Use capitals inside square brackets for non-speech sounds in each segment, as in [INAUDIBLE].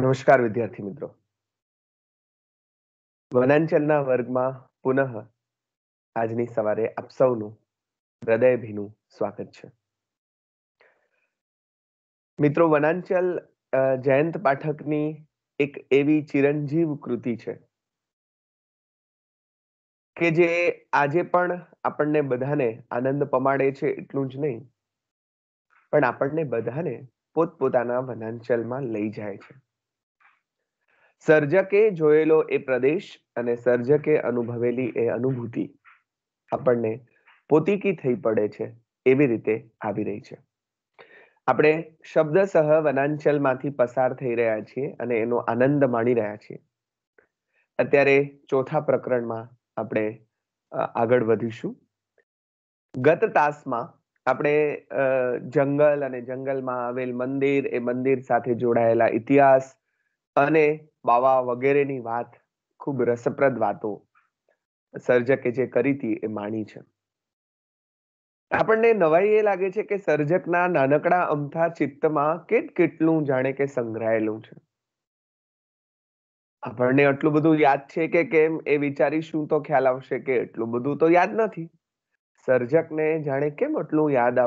નમસ્કાર વિદ્યાર્થી મિત્રો વનાંચલના વર્ગમાં પુનઃ આજની સવારે આપ સૌનું હૃદયભીનું સ્વાગત છે મિત્રો વનાંચલ જયંત પાઠકની એક એવી ચિરંજીવ કૃતિ છે કે જે આજે પણ આપણને બધાને આનંદ પમાડે છે એટલું જ નહીં પણ આપણને બધાને પોતપોતાના વનાંચલમાં લઈ જાય છે સર્જકે જોયેલો એ પ્રદેશ અને સર્જકે અનુભવેલી એ અનુભૂતિ આપણને પોતીકી થઈ પડે છે એવી રીતે આવી રહી છે આપણે શબ્દ સહ વનાંચલમાંથી પસાર થઈ રહ્યા છીએ અને એનો આનંદ માણી રહ્યા છીએ અત્યારે ચોથા પ્રકરણમાં આપણે આગળ વધીશું ગત તાસમાં આપણે જંગલ અને જંગલમાં આવેલ મંદિર એ મંદિર સાથે જોડાયેલા ઇતિહાસ અને બાવા વગેરેની વાત ખૂબ રસપ્રદ વાતો સર્જકે જે કરી હતી એ માણી છે આપણને નવાઈ એ લાગે છે કે સર્જકના નાનકડા અમથા ચિત્તમાં કેટ કેટલું જાણે કે સંગ્રહાયેલું છે આપણને આટલું બધું યાદ છે કે કેમ એ વિચારીશું તો ખ્યાલ આવશે કે એટલું બધું તો યાદ નથી સર્જકને જાણે કેમ આટલું યાદ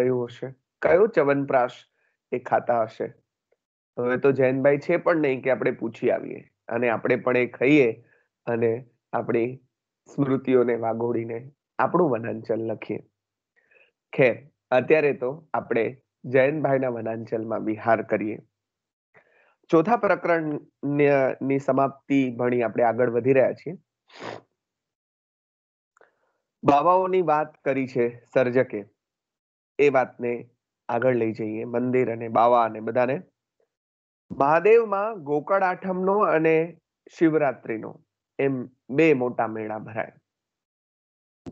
રહ્યું હશે કયો ચવનપ્રાશ એ ખાતા હશે હવે તો જૈનભાઈ છે પણ નહીં કે આપણે પૂછી આવીએ અને આપણે પણ એ ખાઈએ અને આપણી સ્મૃતિઓને વાગોળીને આપણું વનાંચલ લખીએ ખેર અત્યારે તો આપણે જૈનભાઈના વનાંચલમાં વિહાર કરીએ ચોથા પ્રકરણની સમાપ્તિ ભણી આપણે આગળ વધી રહ્યા છીએ બાવાઓની વાત કરી છે સર્જકે એ વાતને આગળ લઈ જઈએ મંદિર અને બાવા અને બધાને મહાદેવમાં ગોકળ આઠમનો અને શિવરાત્રિનો એમ બે મોટા મેળા ભરાય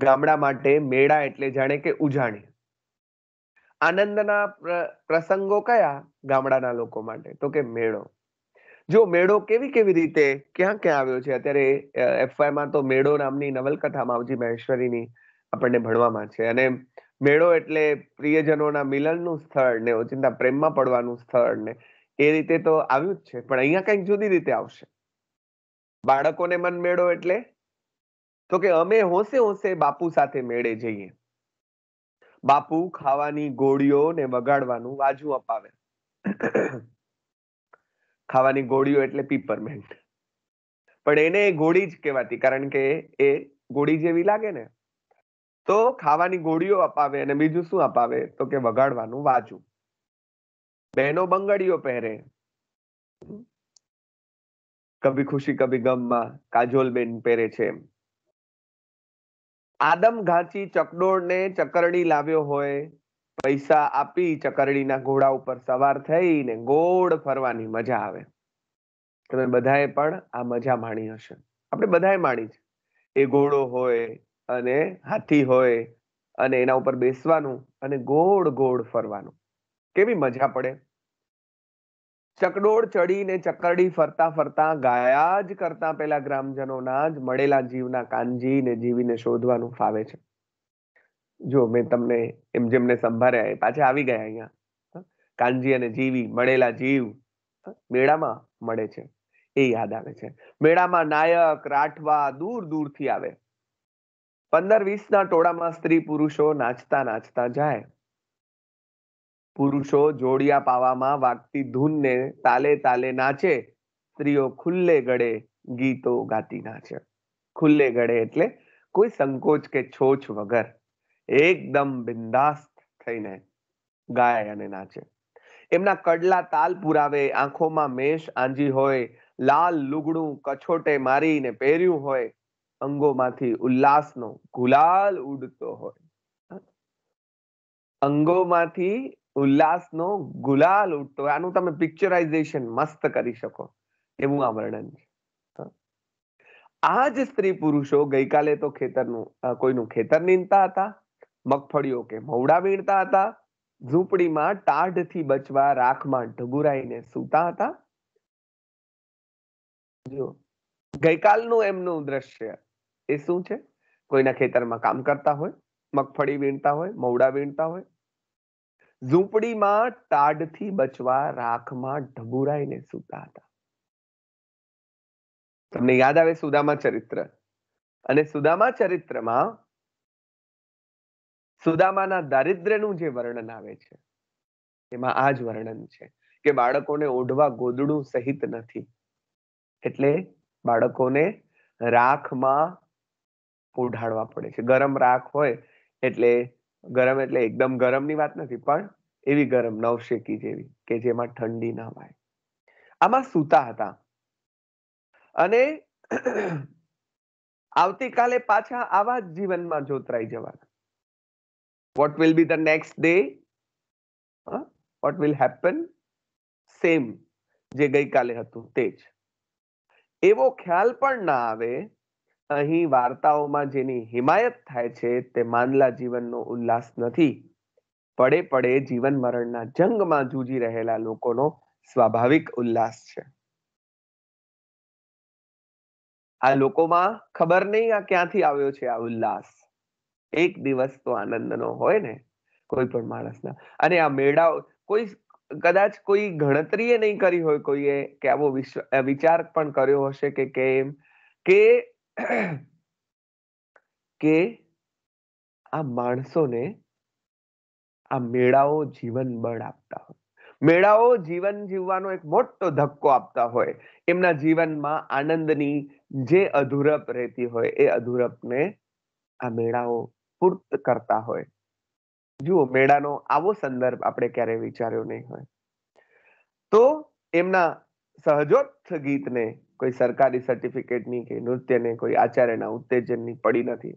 ગામડા માટે મેળા એટલે જાણે કે ઉજાણી આનંદના પ્રસંગો કયા ગામડાના લોકો માટે તો કે મેળો જો મેળો કેવી કેવી રીતે ક્યાં ક્યાં આવ્યો છે અત્યારે એફઆઈમાં તો મેળો નામની નવલકથા માવજી મહેશ્વરીની આપણને ભણવામાં છે અને મેળો એટલે પ્રિયજનોના મિલનનું સ્થળ ને ઓચિંતા પ્રેમમાં પડવાનું સ્થળ ને એ રીતે તો આવ્યું જ છે પણ અહીંયા કંઈક જુદી રીતે આવશે બાળકોને મન મેળો એટલે તો કે અમે હોંશે હોંશે બાપુ સાથે મેળે જઈએ બાપુ ખાવાની ગોળીઓ ને વગાડવાનું વાજુ અપાવે ખાવાની ગોળીઓ એટલે પીપરમેન્ટ પણ એને ગોળી જ કહેવાતી કારણ કે એ ગોળી જેવી લાગે ને તો ખાવાની ગોળીઓ અપાવે અને બીજું શું અપાવે તો કે વગાડવાનું વાજું બહેનો બંગડીઓ પહેરે કભી ખુશી કભી ગમમાં કાજોલબેન પહેરે છે આદમ ઘાંચી ચકડોળને ચકરડી લાવ્યો હોય પૈસા આપી ચકરડીના ઘોડા ઉપર સવાર થઈને ગોળ ફરવાની મજા આવે તમે બધાએ પણ આ મજા માણી હશે આપણે બધાએ માણી છે એ ઘોડો હોય અને હાથી હોય અને એના ઉપર બેસવાનું અને ગોળ ગોળ ફરવાનું કેવી મજા પડે ચકડોળ ચડીને ચકરડી ફરતા ફરતા ગાયા જ કરતા પેલા ગ્રામજનોના જ મળેલા જીવના કાનજીને જીવીને શોધવાનું ફાવે છે જો મેં તમને એમ જેમને સંભાળ્યા એ પાછા આવી ગયા અહીંયા કાનજી અને જીવી મળેલા જીવ મેળામાં મળે છે એ યાદ આવે છે મેળામાં નાયક રાઠવા દૂર દૂરથી આવે પંદર વીસના ટોળામાં સ્ત્રી પુરુષો નાચતા નાચતા જાય પુરુષો જોડિયા પાવામાં વાગતી ધૂનને તાલે તાલે નાચે સ્ત્રીઓ ખુલ્લે ગળે ગીતો ગાતી નાચે ખુલ્લે ગળે એટલે કોઈ સંકોચ કે છોછ વગર એકદમ બિંદાસ્ત થઈને ગાય અને નાચે એમના કડલા તાલ પુરાવે આંખોમાં મેષ આંજી હોય લાલ લુગડું કછોટે મારીને પહેર્યું હોય અંગોમાંથી ઉલ્લાસનો ગુલાલ ઉડતો હોય અંગોમાંથી ઉલ્લાસનો ગુલાલ ઉઠતો આનું તમે પિક્ચરાઇઝેશન મસ્ત કરી શકો એવું આ વર્ણન છે આ જ સ્ત્રી પુરુષો ગઈકાલે તો ખેતરનું કોઈનું ખેતર નીંદતા હતા મગફળીઓ કે મવડા વીણતા હતા ઝૂંપડીમાં ટાઢથી બચવા રાખમાં ઢગુરાઈને સૂતા હતા જો ગઈકાલનું એમનું દ્રશ્ય એ શું છે કોઈના ખેતરમાં કામ કરતા હોય મગફળી વીણતા હોય મવડા વીણતા હોય ઝૂંપડીમાં ટાઢથી બચવા રાખમાં ઢબુરાઈને સૂતા હતા તમને યાદ આવે સુદામા ચરિત્ર અને સુદામા ચરિત્રમાં સુદામાના દારિદ્ર્યનું જે વર્ણન આવે છે એમાં આ જ વર્ણન છે કે બાળકોને ઓઢવા ગોદડું સહિત નથી એટલે બાળકોને રાખમાં ઓઢાડવા પડે છે ગરમ રાખ હોય એટલે ગરમ એટલે એકદમ ની વાત નથી પણ એવી ગરમ નવશેકી જેવી કે જેમાં ઠંડી ના હોય આમાં સૂતા હતા અને આવતીકાલે પાછા આવા જ જીવનમાં જોતરાઈ જવાના what will be the next day what will happen same જે ગઈકાલે હતું તે જ એવો ખ્યાલ પણ ના આવે અહીં વાર્તાઓમાં જેની હિમાયત થાય છે તે માનલા જીવનનો ઉલ્લાસ નથી પડે પડે જીવન મરણના જંગમાં જૂજી રહેલા લોકોનો સ્વાભાવિક ઉલ્લાસ છે આ લોકોમાં ખબર નહીં આ ક્યાંથી આવ્યો છે આ ઉલ્લાસ એક દિવસ તો આનંદનો હોય ને કોઈ પણ માણસના અને આ મેળાઓ કોઈ કદાચ કોઈ ગણતરીએ નહીં કરી હોય કોઈએ કે આવો વિશ્વ વિચાર પણ કર્યો હશે કે કેમ કે [CLEARS THROAT] કે આ માણસોને આ મેળાઓ જીવન બળ આપતા હોય મેળાઓ જીવન જીવવાનો એક મોટો ધક્કો આપતા હોય એમના જીવનમાં આનંદની જે અધૂરપ રહેતી હોય એ અધૂરપને આ મેળાઓ પૂર્ત કરતા હોય જુઓ મેળાનો આવો સંદર્ભ આપણે ક્યારેય વિચાર્યો નહીં હોય તો એમના સહજોત ગીતને કોઈ સરકારી સર્ટિફિકેટની કે નૃત્યને કોઈ આચાર્યના ઉત્તેજનની પડી નથી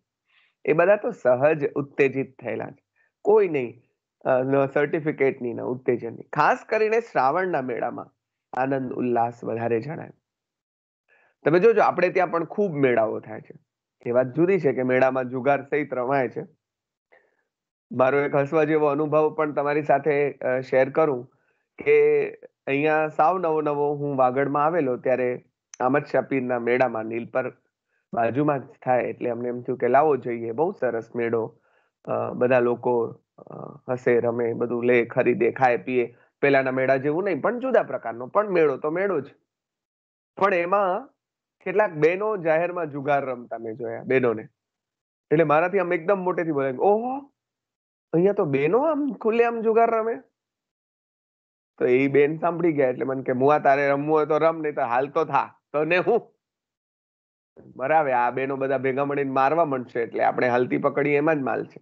એ બધા તો સહજ ઉત્તેજિત થયેલા છે કોઈ નહીં સર્ટિફિકેટની ને ઉત્તેજનની ખાસ કરીને શ્રાવણના મેળામાં આનંદ ઉલ્લાસ વધારે જણાય તમે જોજો આપણે ત્યાં પણ ખૂબ મેળાઓ થાય છે એ વાત જુદી છે કે મેળામાં જુગાર સહિત રમાય છે મારો એક હસવા જેવો અનુભવ પણ તમારી સાથે શેર કરું કે અહીંયા સાવ નવો નવો હું વાગડમાં આવેલો ત્યારે આમદ શપીરના મેળામાં નીલ પર બાજુમાં જ થાય એટલે અમને એમ થયું કે લાવો જોઈએ બહુ સરસ મેળો બધા લોકો હશે રમે બધું લે ખરીદે ખાય પીએ પેલાના મેળા જેવું નહીં પણ જુદા પ્રકારનો પણ મેળો તો મેળો જ પણ એમાં કેટલાક બહેનો જાહેરમાં જુગાર રમતા મેં જોયા બહેનોને એટલે મારાથી આમ એકદમ મોટેથી બોલે ઓહો અહીંયા તો બહેનો આમ ખુલ્લે આમ જુગાર રમે તો એ બેન સાંભળી ગયા એટલે મને કે મુઆ તારે રમવું હોય તો રમ નહીં તો હાલ તો થા તો ને હું બરાબર આ બેનો બધા ભેગા મળીને મારવા માંડશે એટલે આપણે હલતી પકડી એમાં જ માલ છે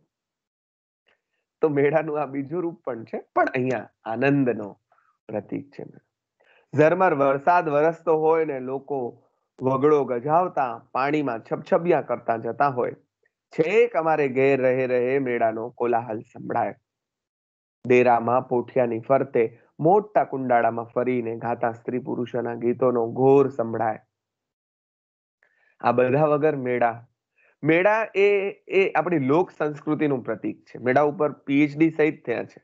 તો મેળાનું આ બીજું રૂપ પણ છે પણ અહીંયા આનંદનો પ્રતીક છે ઝરમર વરસાદ વરસતો હોય ને લોકો વગડો ગજાવતા પાણીમાં છબછબિયા કરતા જતા હોય છેક અમારે ઘેર રહે રહે મેળાનો કોલાહલ સંભળાય દેરામાં પોઠિયાની ફરતે મોટા કુંડાળામાં ફરીને ગાતા સ્ત્રી પુરુષોના ગીતોનો ઘોર સંભળાય આ બધા વગર મેળા મેળા એ એ આપણી લોક સંસ્કૃતિનું પ્રતીક છે મેળા ઉપર પીએચડી સહિત થયા છે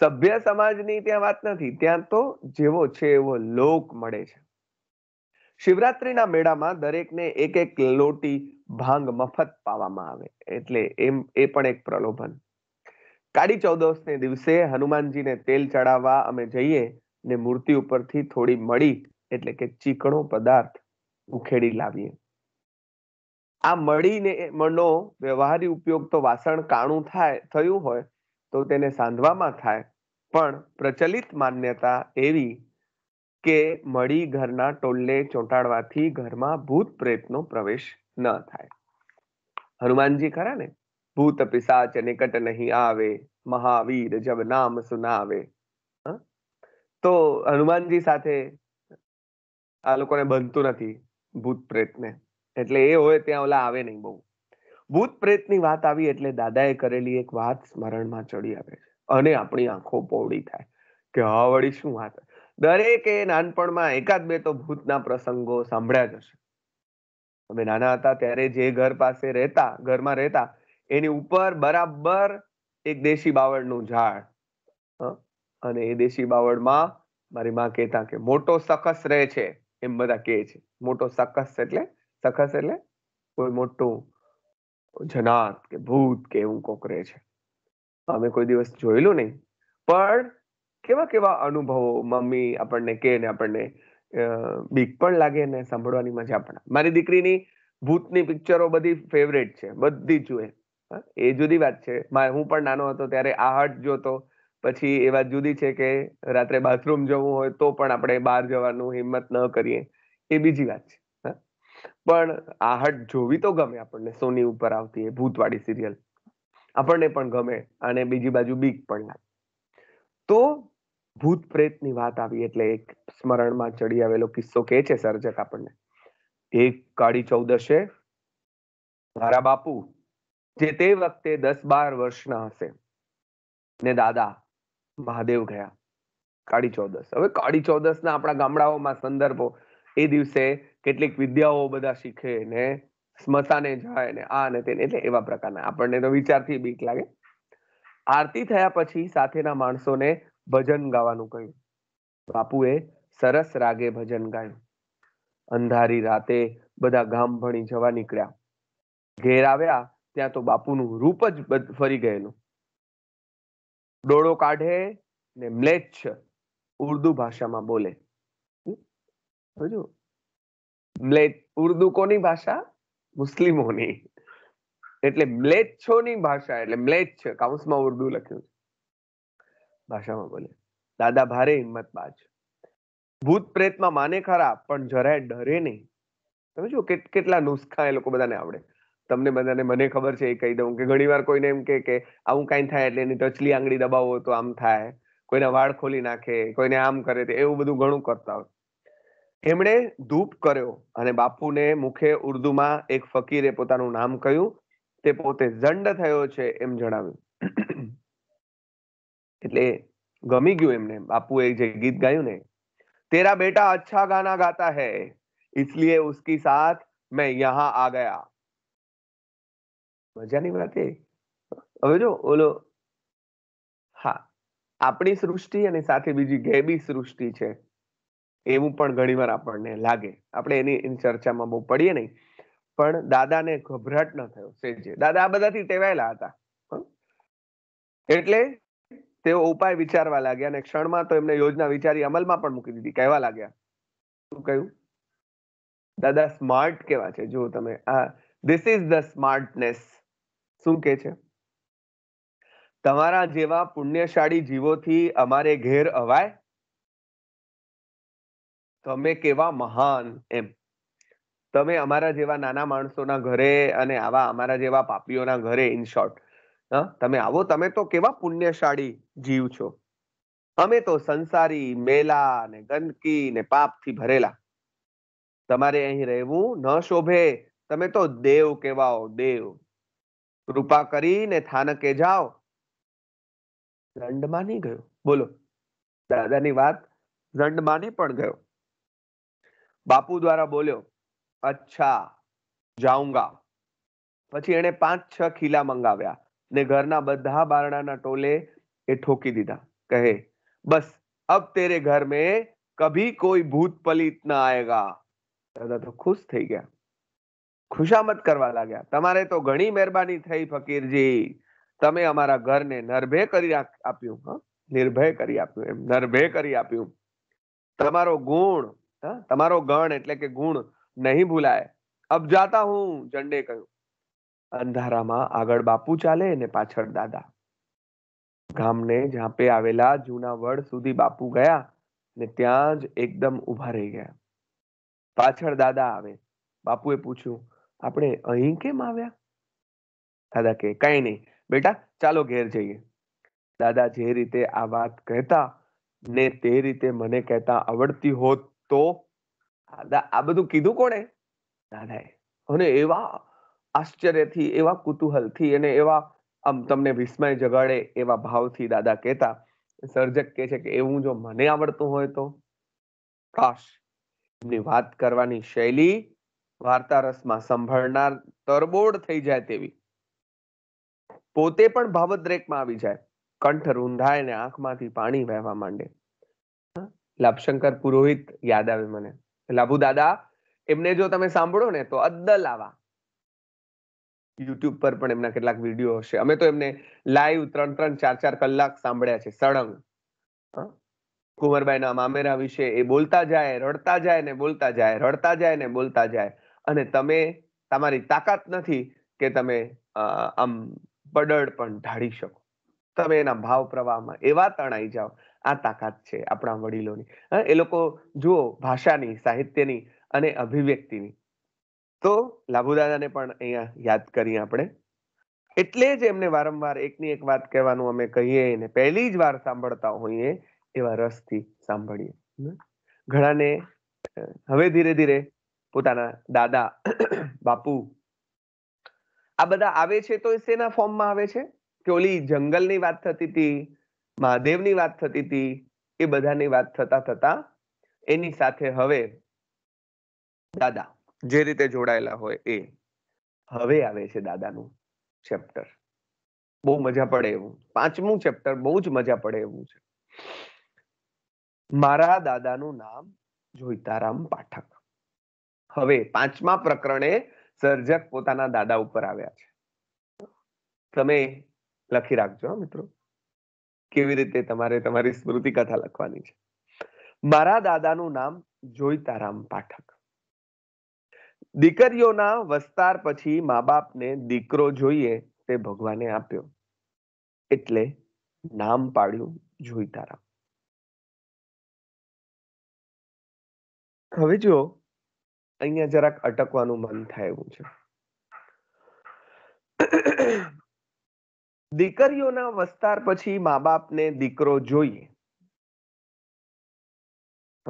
સભ્ય સમાજની ત્યાં વાત નથી ત્યાં તો જેવો છે એવો લોક મળે છે શિવરાત્રીના મેળામાં દરેકને એક એક લોટી ભાંગ મફત પાવામાં આવે એટલે એમ એ પણ એક પ્રલોભન કાળી ચૌદસને દિવસે હનુમાનજીને તેલ ચડાવવા અમે જઈએ ને મૂર્તિ ઉપરથી થોડી મળી એટલે કે ચીકણો પદાર્થ ઉખેડી લાવીએ આ મળીને મળનો વ્યવહારી ઉપયોગ તો વાસણ કાણું થાય થયું હોય તો તેને સાંધવામાં થાય પણ પ્રચલિત માન્યતા એવી કે મળી ઘરના ટોલને ચોંટાડવાથી ઘરમાં ભૂત પ્રેતનો પ્રવેશ ન થાય હનુમાનજી ખરા ને ભૂત પિસાચ નિકટ નહીં આવે મહાવીર જબ નામ સુનાવે તો હનુમાનજી સાથે આ લોકોને બનતું નથી ભૂત પ્રેતને એટલે એ હોય ત્યાં ઓલા આવે નહીં બહુ ભૂત પ્રેતની વાત આવી એટલે દાદાએ કરેલી એક વાત સ્મરણમાં ચડી આવે છે અને આપણી આંખો પહોળી થાય કે હા વળી શું વાત દરેકે નાનપણમાં એકાદ બે તો ભૂતના પ્રસંગો સાંભળ્યા જ હશે અમે નાના હતા ત્યારે જે ઘર પાસે રહેતા ઘરમાં રહેતા એની ઉપર બરાબર એક દેશી બાવળનું ઝાડ અને એ દેશી બાવળમાં મારી માં કહેતા કે મોટો સખસ રહે છે એમ બધા કહે છે મોટો સખસ એટલે સખસ એટલે કોઈ મોટું જનાત કે ભૂત કે એવું કોક રહે છે અમે કોઈ દિવસ જોયેલું નહીં પણ કેવા કેવા અનુભવો મમ્મી આપણને કે ને આપણને બીક પણ લાગે ને સાંભળવાની મજા પણ મારી દીકરીની ભૂતની પિક્ચરો બધી ફેવરેટ છે બધી જુએ એ જુદી વાત છે હું પણ નાનો હતો ત્યારે આહટ જોતો પછી એ વાત જુદી છે કે રાત્રે બાથરૂમ જવું હોય તો પણ આપણે બહાર જવાનું હિંમત ન કરીએ એ બીજી વાત છે પણ આહટ જોવી તો ગમે આપણને સોની ઉપર આવતી એ ભૂતવાળી સિરિયલ આપણને પણ ગમે અને બીજી બાજુ બીક પણ લાગે તો ભૂત પ્રેતની વાત આવી એટલે એક સ્મરણમાં ચડી આવેલો કિસ્સો કે છે સર્જક આપણને એક કાળી ચૌદશે મારા બાપુ જે તે વખતે દસ બાર વર્ષના હશે ને દાદા મહાદેવ ગયા કાળી ચૌદસ હવે કાળી ચૌદસ ના આપણા ગામડાઓમાં સંદર્ભો એ દિવસે કેટલીક વિદ્યાઓ બધા શીખે ને સ્મશાને જાય ને આ ને તેને એટલે એવા પ્રકારના આપણને તો વિચારથી બીક લાગે આરતી થયા પછી સાથેના માણસોને ભજન ગાવાનું કહ્યું બાપુએ સરસ રાગે ભજન ગાયું અંધારી રાતે બધા ગામ ભણી જવા નીકળ્યા ઘેર આવ્યા ત્યાં તો બાપુનું રૂપ જ ફરી ગયેલું ડોળો કાઢે ને મ્લેચ્છ ઉર્દુ ભાષામાં બોલે સમજો મ્લેચ ઉર્દુ કોની ભાષા મુસ્લિમોની એટલે મ્લેચ્છોની ભાષા એટલે મ્લેચ્છ કાઉન્સમાં ઉર્દુ લખ્યું ભાષામાં બોલે દાદા ભારે હિંમત બાજ ભૂત પ્રેતમાં માને ખરા પણ જરાય ડરે નહીં તમે જો કેટલા નુસ્ખા એ લોકો બધાને આવડે તમને બધાને મને ખબર છે એ કહી દઉં કે ઘણીવાર કોઈને એમ કે કે આવું કાંઈ થાય એટલે એની ટચલી આંગળી દબાવો તો આમ થાય કોઈના વાળ ખોલી નાખે કોઈને આમ કરે તે એવું બધું ઘણું કરતા હોય એમણે ધૂપ કર્યો અને બાપુને મુખે ઉર્દુમાં એક ફકીરે પોતાનું નામ કહ્યું તે પોતે દંડ થયો છે એમ જણાવ્યું એટલે ગમી ગયું એમને બાપુએ જે ગીત ગાયું ને તેરા બેટા અચ્છા ગાના ગાતા હૈ इसलिए ઉસકી સાથ મેં यहाँ આ ગયા મજાની વાત એ હવે જો ઓલો હા આપણી સૃષ્ટિ અને સાથે બીજી ગેબી સૃષ્ટિ છે એવું પણ ઘણીવાર આપણને લાગે આપણે એની એની ચર્ચામાં બહુ પડીએ નહીં પણ દાદાને ગભરાટ ન થયો સેજે દાદા આ બધાથી ટેવાયેલા હતા એટલે તેઓ ઉપાય વિચારવા લાગ્યા અને ક્ષણમાં તો એમને યોજના વિચારી અમલમાં પણ મૂકી દીધી કહેવા લાગ્યા શું કહ્યું દાદા સ્માર્ટ કેવા છે જો તમે આ ધીસ ઇઝ ધ સ્માર્ટનેસ શું કે છે તમારા જેવા પુણ્યશાળી જીવોથી અમારે ઘેર અવાય તમે કેવા મહાન એમ તમે અમારા જેવા નાના માણસોના ઘરે અને આવા અમારા જેવા પાપીઓના ઘરે ઇન શોર્ટ તમે આવો તમે તો કેવા પુણ્યશાળી જીવ છો અમે તો સંસારી મેલા ને ગંદકી ને પાપથી ભરેલા તમારે અહીં રહેવું ન શોભે તમે તો દેવ કેવાઓ દેવ કૃપા કરીને થાનકે જાઓ દંડમાં નહીં ગયો બોલો દાદાની વાત દંડમાં નહીં પણ ગયો બાપુ દ્વારા બોલ્યો અચ્છા જાઉંગા પછી એણે પાંચ છ ખીલા મંગાવ્યા ને ઘરના બધા બારણાના ટોલે એ ઠોકી દીધા કહે બસ अब तेरे घर में कभी कोई भूत पलीत ना आएगा दादा तो खुश થઈ ગયા ખુશામત કરવા લાગ્યા તમારે તો ઘણી મહેરબાની થઈ ફકીરજી તમે અમારા ઘરને નરભે કરી આપ્યું નિર્ભય કરી આપ્યું એમ નરભે કરી આપ્યું તમારો ગુણ તમારો ગણ એટલે કે ગુણ નહીં ભૂલાય અબ જાતા હું જંડે કહ્યું અંધારામાં આગળ બાપુ ચાલે અને પાછળ દાદા ગામને ઝાંપે આવેલા જૂના વડ સુધી બાપુ ગયા ને ત્યાં જ એકદમ ઊભા રહી ગયા પાછળ દાદા આવે બાપુએ પૂછ્યું આપણે અહીં કેમ આવ્યા દાદા કે કાંઈ નહીં બેટા ચાલો ઘેર જઈએ દાદા જે રીતે આ વાત કહેતા ને તે રીતે મને કહેતા આવડતી હોત તો દાદા આ બધું કીધું કોણે દાદાએ અને એવા આશ્ચર્યથી એવા કુતૂહલથી અને એવા આમ તમને વિસ્મય જગાડે એવા ભાવથી દાદા કહેતા સર્જક કે છે કે એવું જો મને આવડતું હોય તો કાશ એમની વાત કરવાની શૈલી વાર્તા રસમાં સંભળનાર તરબોળ થઈ જાય તેવી પોતે પણ ભાવદ્રેકમાં આવી જાય કંઠ રૂંધાય ને આંખમાંથી પાણી વહેવા માંડે લાભશંકર પુરોહિત યાદ આવે મને લાભુ દાદા એમને જો તમે સાંભળો ને તો અદ્દલ આવા યુટ્યુબ પર પણ એમના કેટલાક વિડીયો હશે અમે તો એમને લાઈવ ત્રણ ત્રણ ચાર ચાર કલાક સાંભળ્યા છે સળંગ કુંવરબાઈના મામેરા વિશે એ બોલતા જાય રડતા જાય ને બોલતા જાય રડતા જાય ને બોલતા જાય અને તમે તમારી તાકાત નથી કે તમે આમ બડડ પણ ઢાળી શકો તમે એના ભાવ પ્રવાહમાં એવા તણાઈ જાઓ આ તાકાત છે આપણા વડીલોની એ લોકો જુઓ ભાષાની સાહિત્યની અને અભિવ્યક્તિની તો લાભુદાદાને પણ અહીંયા યાદ કરીએ આપણે એટલે જ એમને વારંવાર એકની એક વાત કહેવાનું અમે કહીએ ને પહેલી જ વાર સાંભળતા હોઈએ એવા રસથી સાંભળીએ ઘણાને હવે ધીરે ધીરે પોતાના દાદા બાપુ આ બધા આવે છે તો એ શેના ફોર્મમાં આવે છે કે ઓલી જંગલની વાત થતી હતી મહાદેવની વાત થતી હતી એ બધાની વાત થતા થતા એની સાથે હવે દાદા જે રીતે જોડાયેલા હોય એ હવે આવે છે દાદાનું ચેપ્ટર બહુ મજા પડે એવું પાંચમું ચેપ્ટર બહુ જ મજા પડે એવું છે મારા દાદાનું નામ જોઈતારામ પાઠક હવે પાંચમા પ્રકરણે સર્જક પોતાના દાદા ઉપર આવ્યા છે તમે લખી રાખજો મિત્રો કેવી રીતે તમારે તમારી સ્મૃતિ કથા લખવાની છે મારા દાદાનું નામ જોઈતારામ પાઠક દીકરીઓના વસ્તાર પછી મા બાપને દીકરો જોઈએ તે ભગવાને આપ્યો એટલે નામ પાડ્યું જોઈતારામ હવે જો અહીંયા જરાક અટકવાનું મન થાય એવું છે દીકરીઓના વસ્તાર પછી મા બાપને દીકરો જોઈએ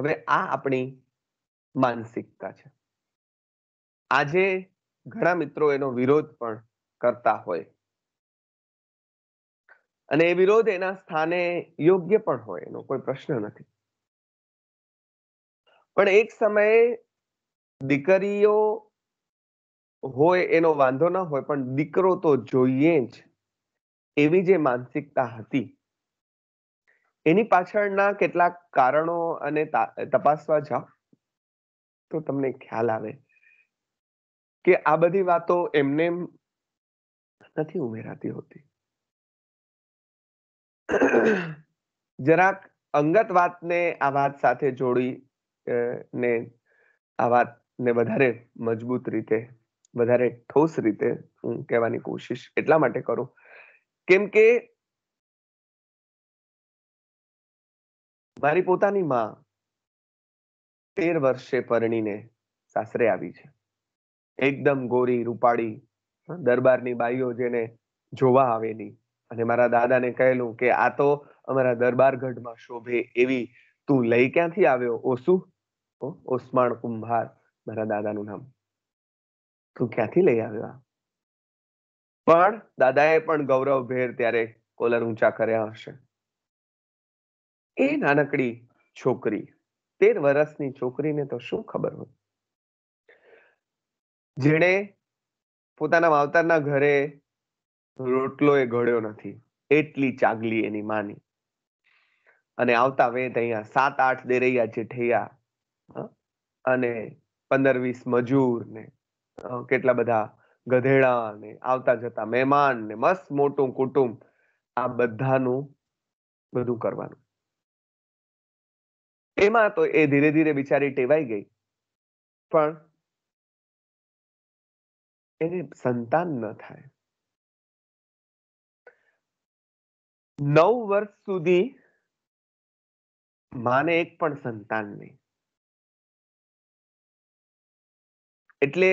હવે આ આપણી માનસિકતા છે આજે ઘણા મિત્રો એનો વિરોધ પણ કરતા હોય અને એ વિરોધ એના સ્થાને યોગ્ય પણ હોય એનો કોઈ પ્રશ્ન નથી પણ એક સમયે દીકરીઓ હોય એનો વાંધો ના હોય પણ દીકરો તો જોઈએ જ એવી જે માનસિકતા હતી એની પાછળના કેટલાક કારણો અને તપાસવા જાઓ તો તમને ખ્યાલ આવે કે આ બધી વાતો એમને નથી ઉમેરાતી હોતી જરાક અંગત વાતને આ વાત સાથે જોડી ને આ વાત ને વધારે મજબૂત રીતે વધારે ઠોસ રીતે હું કહેવાની કોશિશ એટલા માટે કરું કેમ કે મારી પોતાની માં તેર વર્ષે પરણીને સાસરે આવી છે એકદમ ગોરી રૂપાળી દરબારની બાઈઓ જેને જોવા આવેલી અને મારા દાદાને કહેલું કે આ તો અમારા દરબાર ગઢમાં શોભે એવી તું લઈ ક્યાંથી આવ્યો ઓસુ ઓસમાણ કુંભાર મારા દાદાનું નામ તું ક્યાંથી લઈ આવ્યો પણ દાદાએ પણ ગૌરવભેર ત્યારે કોલર ઊંચા કર્યા હશે એ નાનકડી છોકરી તેર વર્ષની છોકરીને તો શું ખબર હોય જેણે પોતાના માવતરના ઘરે રોટલો એ ઘડ્યો નથી એટલી ચાગલી એની માની અને આવતા વેત અહીંયા સાત આઠ દેરૈયા જેઠૈયા અને પંદર વીસ મજૂર ને કેટલા બધા ગધેડા ને આવતા જતા મહેમાન ને મસ્ત મોટું કુટુંબ આ બધાનું બધું કરવાનું એમાં તો એ ધીરે ધીરે બિચારી ટેવાઈ ગઈ પણ એને સંતાન ન થાય નવ વર્ષ સુધી માને એક પણ સંતાન નહીં એટલે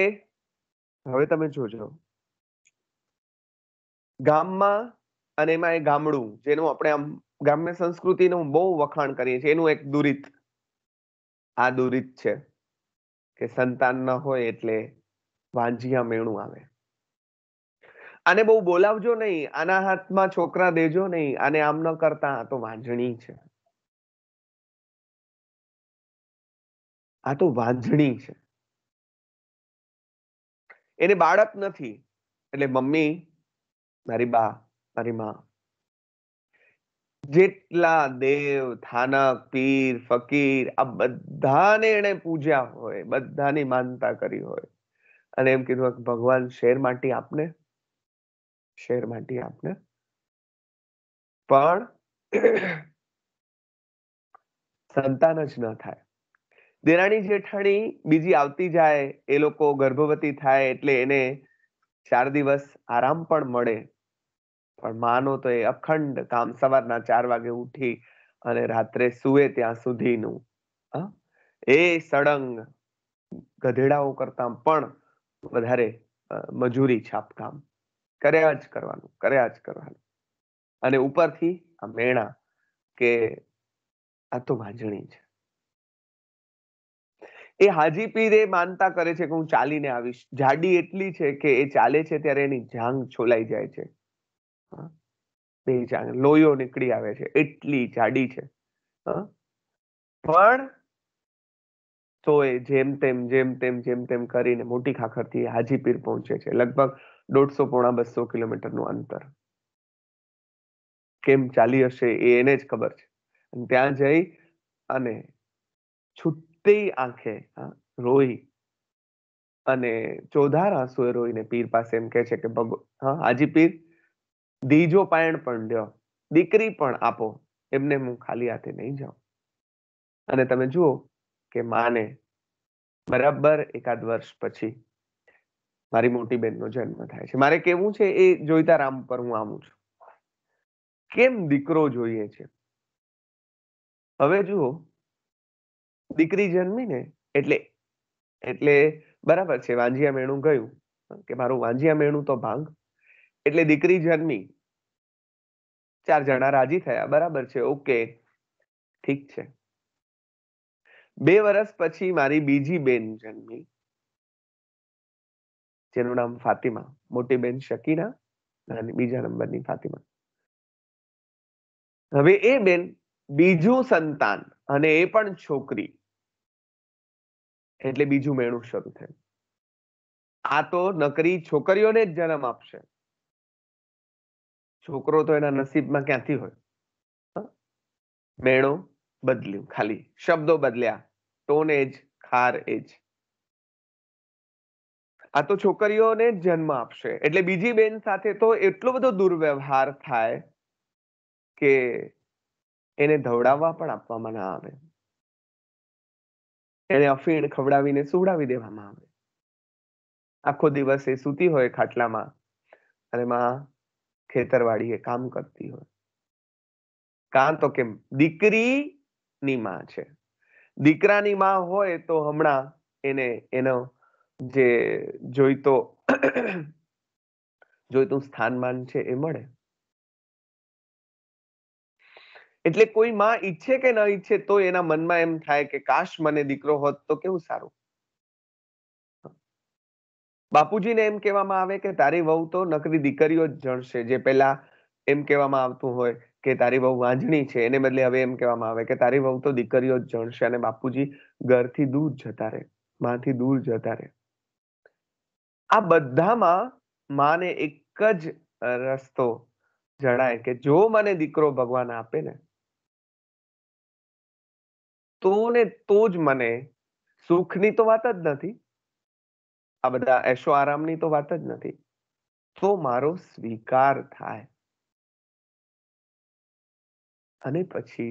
હવે તમે જોજો ગામમાં અને એમાં એ ગામડું જેનું આપણે આમ ગ્રામ્ય સંસ્કૃતિનું બહુ વખાણ કરીએ છીએ એનું એક દુરિત આ દુરિત છે કે સંતાન ન હોય એટલે વાંજિયા મેણું આવે આને બહુ બોલાવજો નહીં આના હાથમાં છોકરા દેજો નહીં આને આમ ન કરતા આ તો વાંજણી છે આ તો વાંજણી છે એને બાળક નથી એટલે મમ્મી મારી બા મારી મા જેટલા દેવ થાનક પીર ફકીર આ બધાને એને પૂજ્યા હોય બધાની માનતા કરી હોય અને એમ કીધું કે ભગવાન શેર માટી આપને શેર માટી આપને પણ સંતાન જ ન થાય દેરાણી જેઠાણી બીજી આવતી જાય એ લોકો ગર્ભવતી થાય એટલે એને ચાર દિવસ આરામ પણ મળે પણ માનો તો એ અખંડ કામ સવારના ચાર વાગે ઉઠી અને રાત્રે સુવે ત્યાં સુધીનું એ સળંગ ગધેડાઓ કરતા પણ વધારે મજૂરી છાપકામ કર્યા જ કરવાનું કર્યા જ કરવાનું અને ઉપરથી આ મેણા કે આ તો વાંજણી છે એ હાજી પીર એ માનતા કરે છે કે હું ચાલીને આવીશ જાડી એટલી છે કે એ ચાલે છે ત્યારે એની જાંગ છોલાઈ જાય છે બે જાંગ લોહીઓ નીકળી આવે છે એટલી જાડી છે પણ તો એ જેમ તેમ જેમ તેમ જેમ તેમ કરીને મોટી ખાખરથી હાજી પીર પહોંચે છે લગભગ દોઢસો પોણા બસો કિલોમીટરનું અંતર કેમ ચાલી હશે એ એને જ ખબર છે ત્યાં જઈ અને છૂટ તે આંખે રોઈ અને ચોધાર આંસુએ રોઈને પીર પાસે એમ કહે છે કે ભગો હા હાજી પીર દીજો પાયણ પણ લ્યો દીકરી પણ આપો એમને હું ખાલી હાથે નહીં જાઉં અને તમે જુઓ કે માને બરાબર એકાદ વર્ષ પછી મારી મોટી બેનનો જન્મ થાય છે મારે કેવું છે એ જોઈતા રામ પર હું આમું છું કેમ દીકરો જોઈએ છે હવે જુઓ દીકરી જન્મી ને એટલે એટલે બરાબર છે વાંજિયા મેણું ગયું કે મારું વાંજિયા મેણું તો ભાંગ એટલે દીકરી જન્મી ચાર જણા રાજી થયા બરાબર છે ઓકે ઠીક છે બે વર્ષ પછી મારી બીજી બેન જન્મી જેનું નામ ફાતિમા મોટી બેન શકીના અને બીજા નંબરની ફાતિમા હવે એ બેન બીજું સંતાન અને એ પણ છોકરી એટલે બીજું મેણું શરૂ થાય આ તો નકરી છોકરીઓને જ જન્મ આપશે છોકરો તો એના નસીબમાં ક્યાંથી હોય મેણો બદલ્યું ખાલી શબ્દો બદલ્યા ટોન એજ ખાર એજ આ તો છોકરીઓને જન્મ આપશે એટલે બીજી બેન સાથે તો એટલો બધો દુર્વ્યવહાર થાય કે એને ધવડાવવા પણ આપવામાં ના આવે એને અફીણ ખવડાવીને સુવડાવી દેવામાં આવે આખો દિવસ એ સૂતી હોય ખાટલામાં અને માં ખેતરવાડી એ કામ કરતી હોય કાં તો કે દીકરીની માં છે દીકરાની માં હોય તો હમણાં એને એનો જે જોઈતો જોઈતું સ્થાનમાન છે એ મળે એટલે કોઈ માં ઈચ્છે કે ન ઈચ્છે તો એના મનમાં એમ થાય કે કાશ મને દીકરો હોત તો કેવું સારું બાપુજીને એમ કહેવામાં આવે કે તારી વહુ તો નકરી દીકરીઓ જ જણશે જે પેલા એમ કહેવામાં આવતું હોય કે તારી વહુ વાંજણી છે એને બદલે હવે એમ કહેવામાં આવે કે તારી વહુ તો દીકરીઓ જ જણશે અને બાપુજી ઘરથી દૂર જતા રહે માંથી દૂર જતા રહે આ બધામાં માને એક જ રસ્તો જણાય કે જો મને દીકરો ભગવાન આપે ને તો ને તો જ મને સુખની તો વાત જ નથી આ બધા એશો આરામની તો વાત જ નથી તો મારો સ્વીકાર થાય અને પછી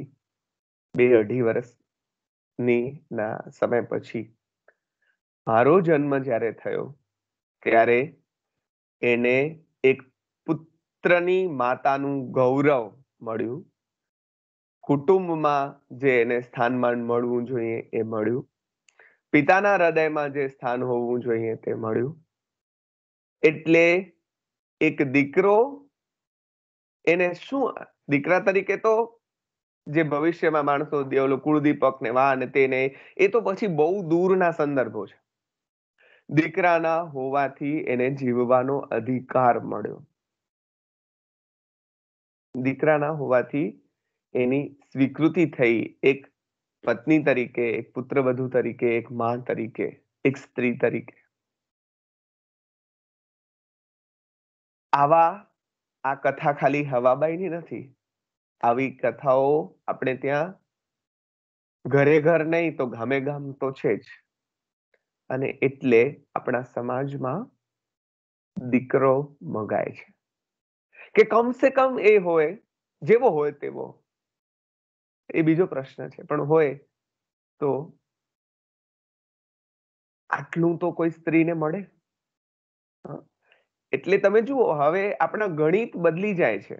બે અઢી વર્ષની ના સમય પછી મારો જન્મ જ્યારે થયો ત્યારે એને એક પુત્રની માતાનું ગૌરવ મળ્યું કુટુંબમાં જે એને સ્થાનમાન મળવું જોઈએ એ મળ્યું પિતાના હૃદયમાં જે સ્થાન હોવું જોઈએ તે મળ્યું એટલે એક દીકરો એને શું દીકરા તરીકે તો જે ભવિષ્યમાં માણસો દેવલો કુળદીપક ને વા અને તેને એ તો પછી બહુ દૂરના સંદર્ભો છે દીકરાના હોવાથી એને જીવવાનો અધિકાર મળ્યો દીકરાના હોવાથી એની સ્વીકૃતિ થઈ એક પત્ની તરીકે એક પુત્રવધુ તરીકે એક માં તરીકે એક સ્ત્રી તરીકે આવા આ કથા ખાલી હવાબાઈની નથી આવી કથાઓ આપણે ત્યાં ઘરે ઘર નહીં તો ગામે ગામ તો છે જ અને એટલે આપણા સમાજમાં દીકરો મગાય છે કે કમસે કમ એ હોય જેવો હોય તેવો એ બીજો પ્રશ્ન છે પણ હોય તો આટલું તો કોઈ સ્ત્રીને મળે એટલે તમે જુઓ હવે આપણા ગણિત બદલી જાય છે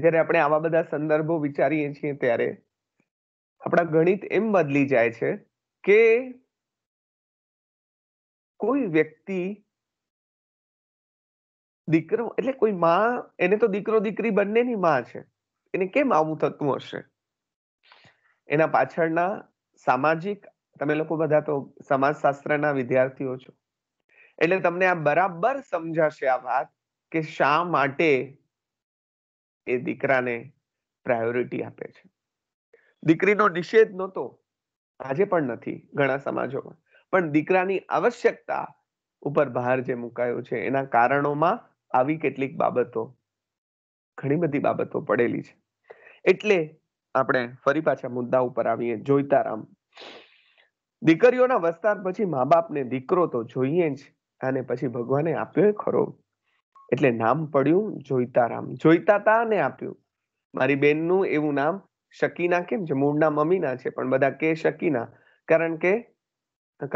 જ્યારે આપણે આવા બધા સંદર્ભો વિચારીએ છીએ ત્યારે આપણા ગણિત એમ બદલી જાય છે કે કોઈ વ્યક્તિ દીકરો એટલે કોઈ માં એને તો દીકરો દીકરી બંનેની માં છે એને કેમ આવું થતું હશે એના પાછળના સામાજિક તમે લોકો બધા તો સમાજશાસ્ત્રના વિદ્યાર્થીઓ છો એટલે તમને આ બરાબર સમજાશે આ વાત કે શા માટે એ દીકરાને પ્રાયોરિટી આપે છે દીકરીનો નિષેધ નહોતો આજે પણ નથી ઘણા સમાજોમાં પણ દીકરાની આવશ્યકતા ઉપર બહાર જે મુકાયો છે એના કારણોમાં આવી કેટલીક બાબતો ઘણી બધી બાબતો પડેલી છે એટલે આપણે ફરી પાછા મુદ્દા ઉપર આવીએ જોઈતારામ દીકરીઓના વસ્તાર પછી મા બાપને દીકરો તો જોઈએ જ અને પછી ભગવાને આપ્યો ખરો એટલે નામ પડ્યું જોઈતારામ જોઈતાતાને આપ્યું મારી બેનનું એવું નામ શકીના કેમ છે મૂળના મમ્મીના છે પણ બધા કે શકીના કારણ કે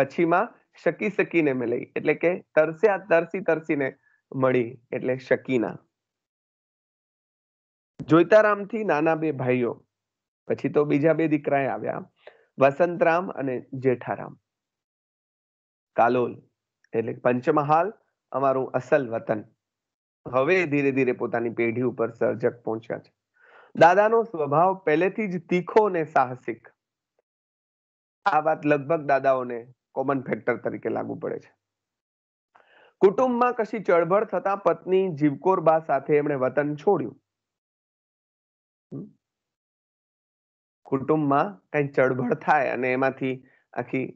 કચ્છીમાં શકી શકીને મળી એટલે કે તરસ્યા તરસી તરસીને મળી એટલે શકીના જોઈતારામથી નાના બે ભાઈઓ પછી તો બીજા બે દીકરાએ આવ્યા વસંતરામ અને જેઠારામ કાલોલ એટલે પંચમહાલ અમારું અસલ વતન હવે ધીરે ધીરે પોતાની પેઢી ઉપર સર્જક પહોંચ્યા છે દાદાનો સ્વભાવ પહેલેથી જ તીખો અને સાહસિક આ વાત લગભગ દાદાઓને કોમન ફેક્ટર તરીકે લાગુ પડે છે કુટુંબમાં કશી ચળબળ થતા પત્ની જીવકોરબા સાથે એમણે વતન છોડ્યું કુટુંબમાં કઈ ચળભળ થાય અને એમાંથી આખી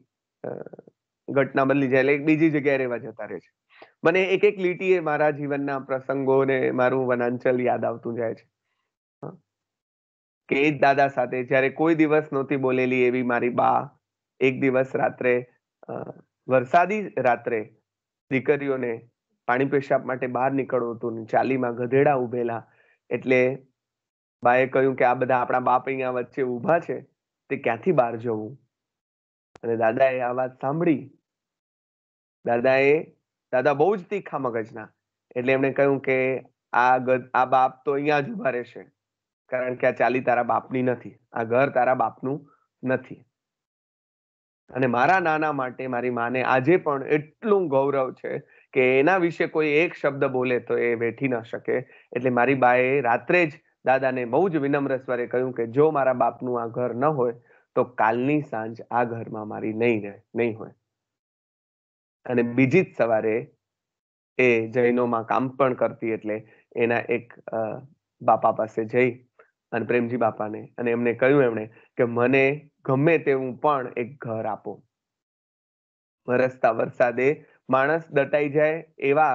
ઘટના બદલી જાય એટલે એક બીજી જગ્યાએ રહેવા જતા રહે છે મને એક એક લીટીએ મારા જીવનના પ્રસંગો ને મારું વનાંચલ યાદ આવતું જાય છે કે જ દાદા સાથે જ્યારે કોઈ દિવસ નહોતી બોલેલી એવી મારી બા એક દિવસ રાત્રે વરસાદી રાત્રે દીકરીઓને પાણી પેશાબ માટે બહાર નીકળવું હતું ચાલીમાં ગધેડા ઉભેલા એટલે બાએ કહ્યું કે આ બધા આપણા બાપ અહીંયા વચ્ચે ઊભા છે તે ક્યાંથી બહાર જવું અને દાદાએ આ વાત સાંભળી દાદાએ દાદા બહુ જ તીખા મગજના એટલે એમણે કહ્યું કે આ આ બાપ તો અહીંયા જ ઉભા રહેશે કારણ કે આ ચાલી તારા બાપની નથી આ ઘર તારા બાપનું નથી અને મારા નાના માટે મારી માને આજે પણ એટલું ગૌરવ છે કે એના વિશે કોઈ એક શબ્દ બોલે તો એ વેઠી ન શકે એટલે મારી બાએ રાત્રે જ દાદાને બહુ જ વિનમ્ર સ્વરે કહ્યું કે જો મારા બાપનું આ ઘર ન હોય તો કાલની સાંજ આ ઘરમાં મારી નહીં રહે નહીં હોય અને બીજી જ સવારે એ જૈનોમાં કામ પણ કરતી એટલે એના એક બાપા પાસે જઈ અને પ્રેમજી બાપાને અને એમને કહ્યું એમણે કે મને ગમે તેવું પણ એક ઘર આપો વરસતા વરસાદે માણસ દટાઈ જાય એવા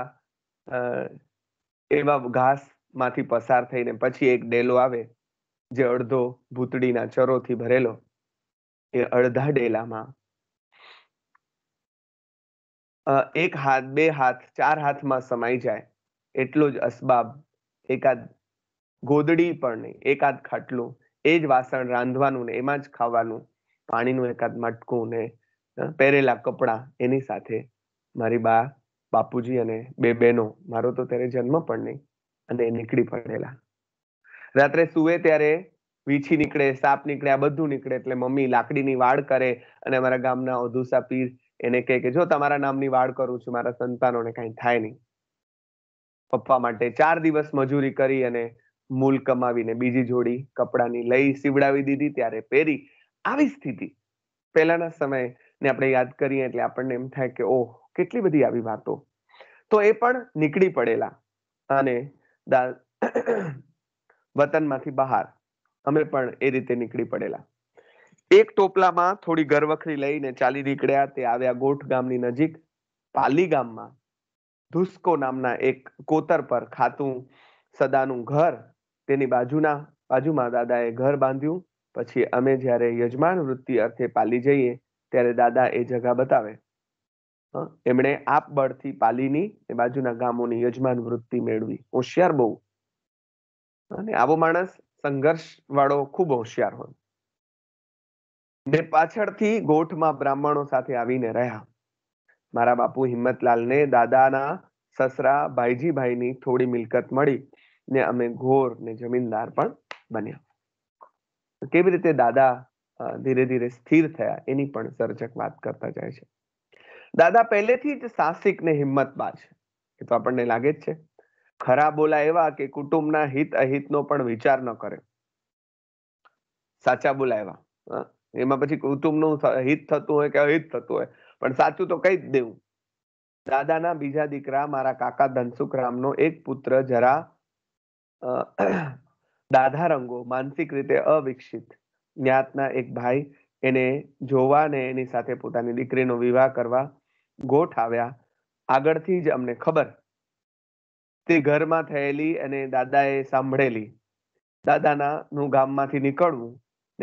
એવા ઘાસ માંથી પસાર થઈને પછી એક ડેલો આવે જે અડધો ભૂતડીના ચરોથી ભરેલો એ અડધા ડેલામાં એક હાથ બે હાથ ચાર હાથમાં સમાઈ જાય એટલો જ અસબાબ એકાદ ગોદડી પણ નહીં એકાદ ખાટલું એ જ વાસણ રાંધવાનું ને એમાં જ ખાવાનું પાણીનું એકાદ મટકું ને પહેરેલા કપડાં એની સાથે મારી બા બાપુજી અને બે બહેનો મારો તો ત્યારે જન્મ પણ નહીં અને નીકળી પડેલા રાત્રે સુવે ત્યારે વીછી નીકળે સાપ નીકળે આ બધું નીકળે એટલે મમ્મી લાકડીની વાડ કરે અને અમારા ગામના અધુસા પીર એને કહે કે જો તમારા નામની વાડ કરું છું મારા સંતાનોને કઈ થાય નહીં પપ્પા માટે ચાર દિવસ મજૂરી કરી અને મૂલ કમાવીને બીજી જોડી કપડાની લઈ સીવડાવી દીધી ત્યારે પહેરી આવી સ્થિતિ પહેલાના સમય ને આપણે યાદ કરીએ એટલે આપણને એમ થાય કે ઓહ કેટલી બધી આવી વાતો તો એ પણ નીકળી પડેલા અને [CLEARS THROAT] વતનમાંથી બહાર અમે પણ એ રીતે નીકળી પડેલા એક ટોપલામાં થોડી ઘરવખરી લઈને ચાલી નીકળ્યા તે આવ્યા ગોઠ ગામની નજીક પાલી ગામમાં ધુસ્કો નામના એક કોતર પર ખાતું સદાનું ઘર તેની બાજુના બાજુમાં દાદાએ ઘર બાંધ્યું પછી અમે જ્યારે યજમાન વૃત્તિ અર્થે પાલી જઈએ ત્યારે દાદા એ જગા બતાવે એમણે આપ બળથી પાલીની એ બાજુના ગામોની યજમાન વૃત્તિ મેળવી હોશિયાર બહુ અને આવો માણસ સંઘર્ષ વાળો ખૂબ હોશિયાર હોય ને પાછળથી ગોઠમાં બ્રાહ્મણો સાથે આવીને રહ્યા મારા બાપુ હિંમતલાલને દાદાના સસરા ભાઈજીભાઈની થોડી મિલકત મળી ને અમે ઘોર ને જમીનદાર પણ બન્યા કેવી રીતે દાદા ધીરે ધીરે સ્થિર થયા એની પણ સર્જક વાત કરતા જાય છે દાદા પહેલેથી જ સાહસિક ને હિંમતમાં છે એ તો આપણને લાગે જ છે ખરા બોલા એવા કે કુટુંબના હિત અહિતનો પણ વિચાર ન કરે સાચા બોલા એવા એમાં પછી કુટુંબનું હિત થતું હોય કે અહિત થતું હોય પણ સાચું તો કહી જ દેવું દાદાના બીજા દીકરા મારા કાકા ધનસુખ રામનો એક પુત્ર જરા દાધા રંગો માનસિક રીતે અવિકસિત જ્ઞાતના એક ભાઈ એને જોવા ને એની સાથે પોતાની દીકરીનો વિવાહ કરવા ગોઠાવ્યા આગળથી જ અમને ખબર તે ઘરમાં થયેલી અને દાદાએ સાંભળેલી દાદાના નું ગામમાંથી નીકળવું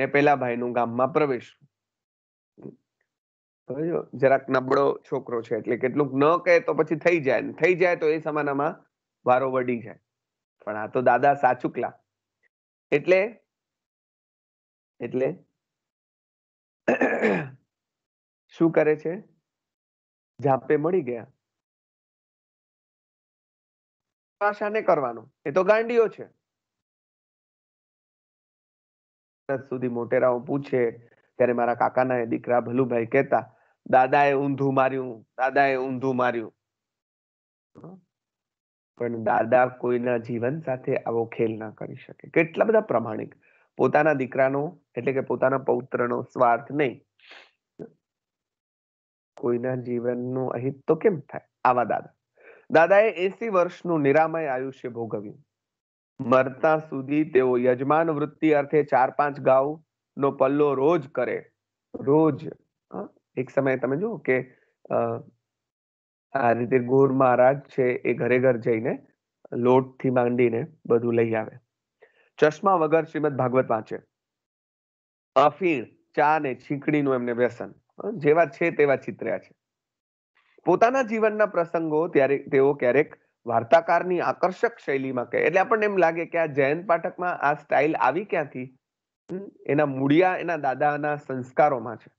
ને પેલા ભાઈનું ગામમાં પ્રવેશ જરાક નબળો છોકરો છે એટલે કેટલુંક ન કહે તો પછી થઈ જાય થઈ જાય તો એ સમાનામાં વારો વડી જાય પણ આ તો દાદા સાચુકલા એટલે એટલે શું કરે છે જાપે મળી ગયા આશાને કરવાનું એ તો ગાંડીઓ છે સુધી મોટેરાઓ પૂછે ત્યારે મારા કાકાના એ દીકરા ભલુભાઈ કહેતા દાદાએ ઊંધું માર્યું દાદાએ ઊંધું માર્યું પણ દાદા કોઈના જીવન સાથે આવો ખેલ ના કરી શકે કેટલા બધા પ્રમાણિક પોતાના દીકરાનો એટલે કે પોતાના પૌત્રનો સ્વાર્થ નહીં કોઈના જીવનનું અહિત તો કેમ થાય આવા દાદા દાદાએ એસી વર્ષનું નિરામય આયુષ્ય ભોગવ્યું મરતા સુધી તેઓ યજમાન વૃત્તિ અર્થે ચાર પાંચ ગાઉ નો પલ્લો રોજ કરે રોજ એક સમયે તમે જુઓ કે આ રીતે ગોર મહારાજ છે એ ઘરે ઘર જઈને લોટ થી માંડીને બધું લઈ આવે ચશ્મા વગર શ્રીમદ ભાગવત વાંચે અફીણ ચા ને છીકડીનું એમને વ્યસન જેવા છે તેવા ચિત્ર્યા છે પોતાના જીવનના પ્રસંગો ત્યારે તેઓ ક્યારેક વાર્તાકારની આકર્ષક શૈલીમાં કહે એટલે આપણને એમ લાગે કે આ જયંત પાઠકમાં આ સ્ટાઇલ આવી ક્યાંથી એના મૂળિયા એના દાદાના સંસ્કારોમાં છે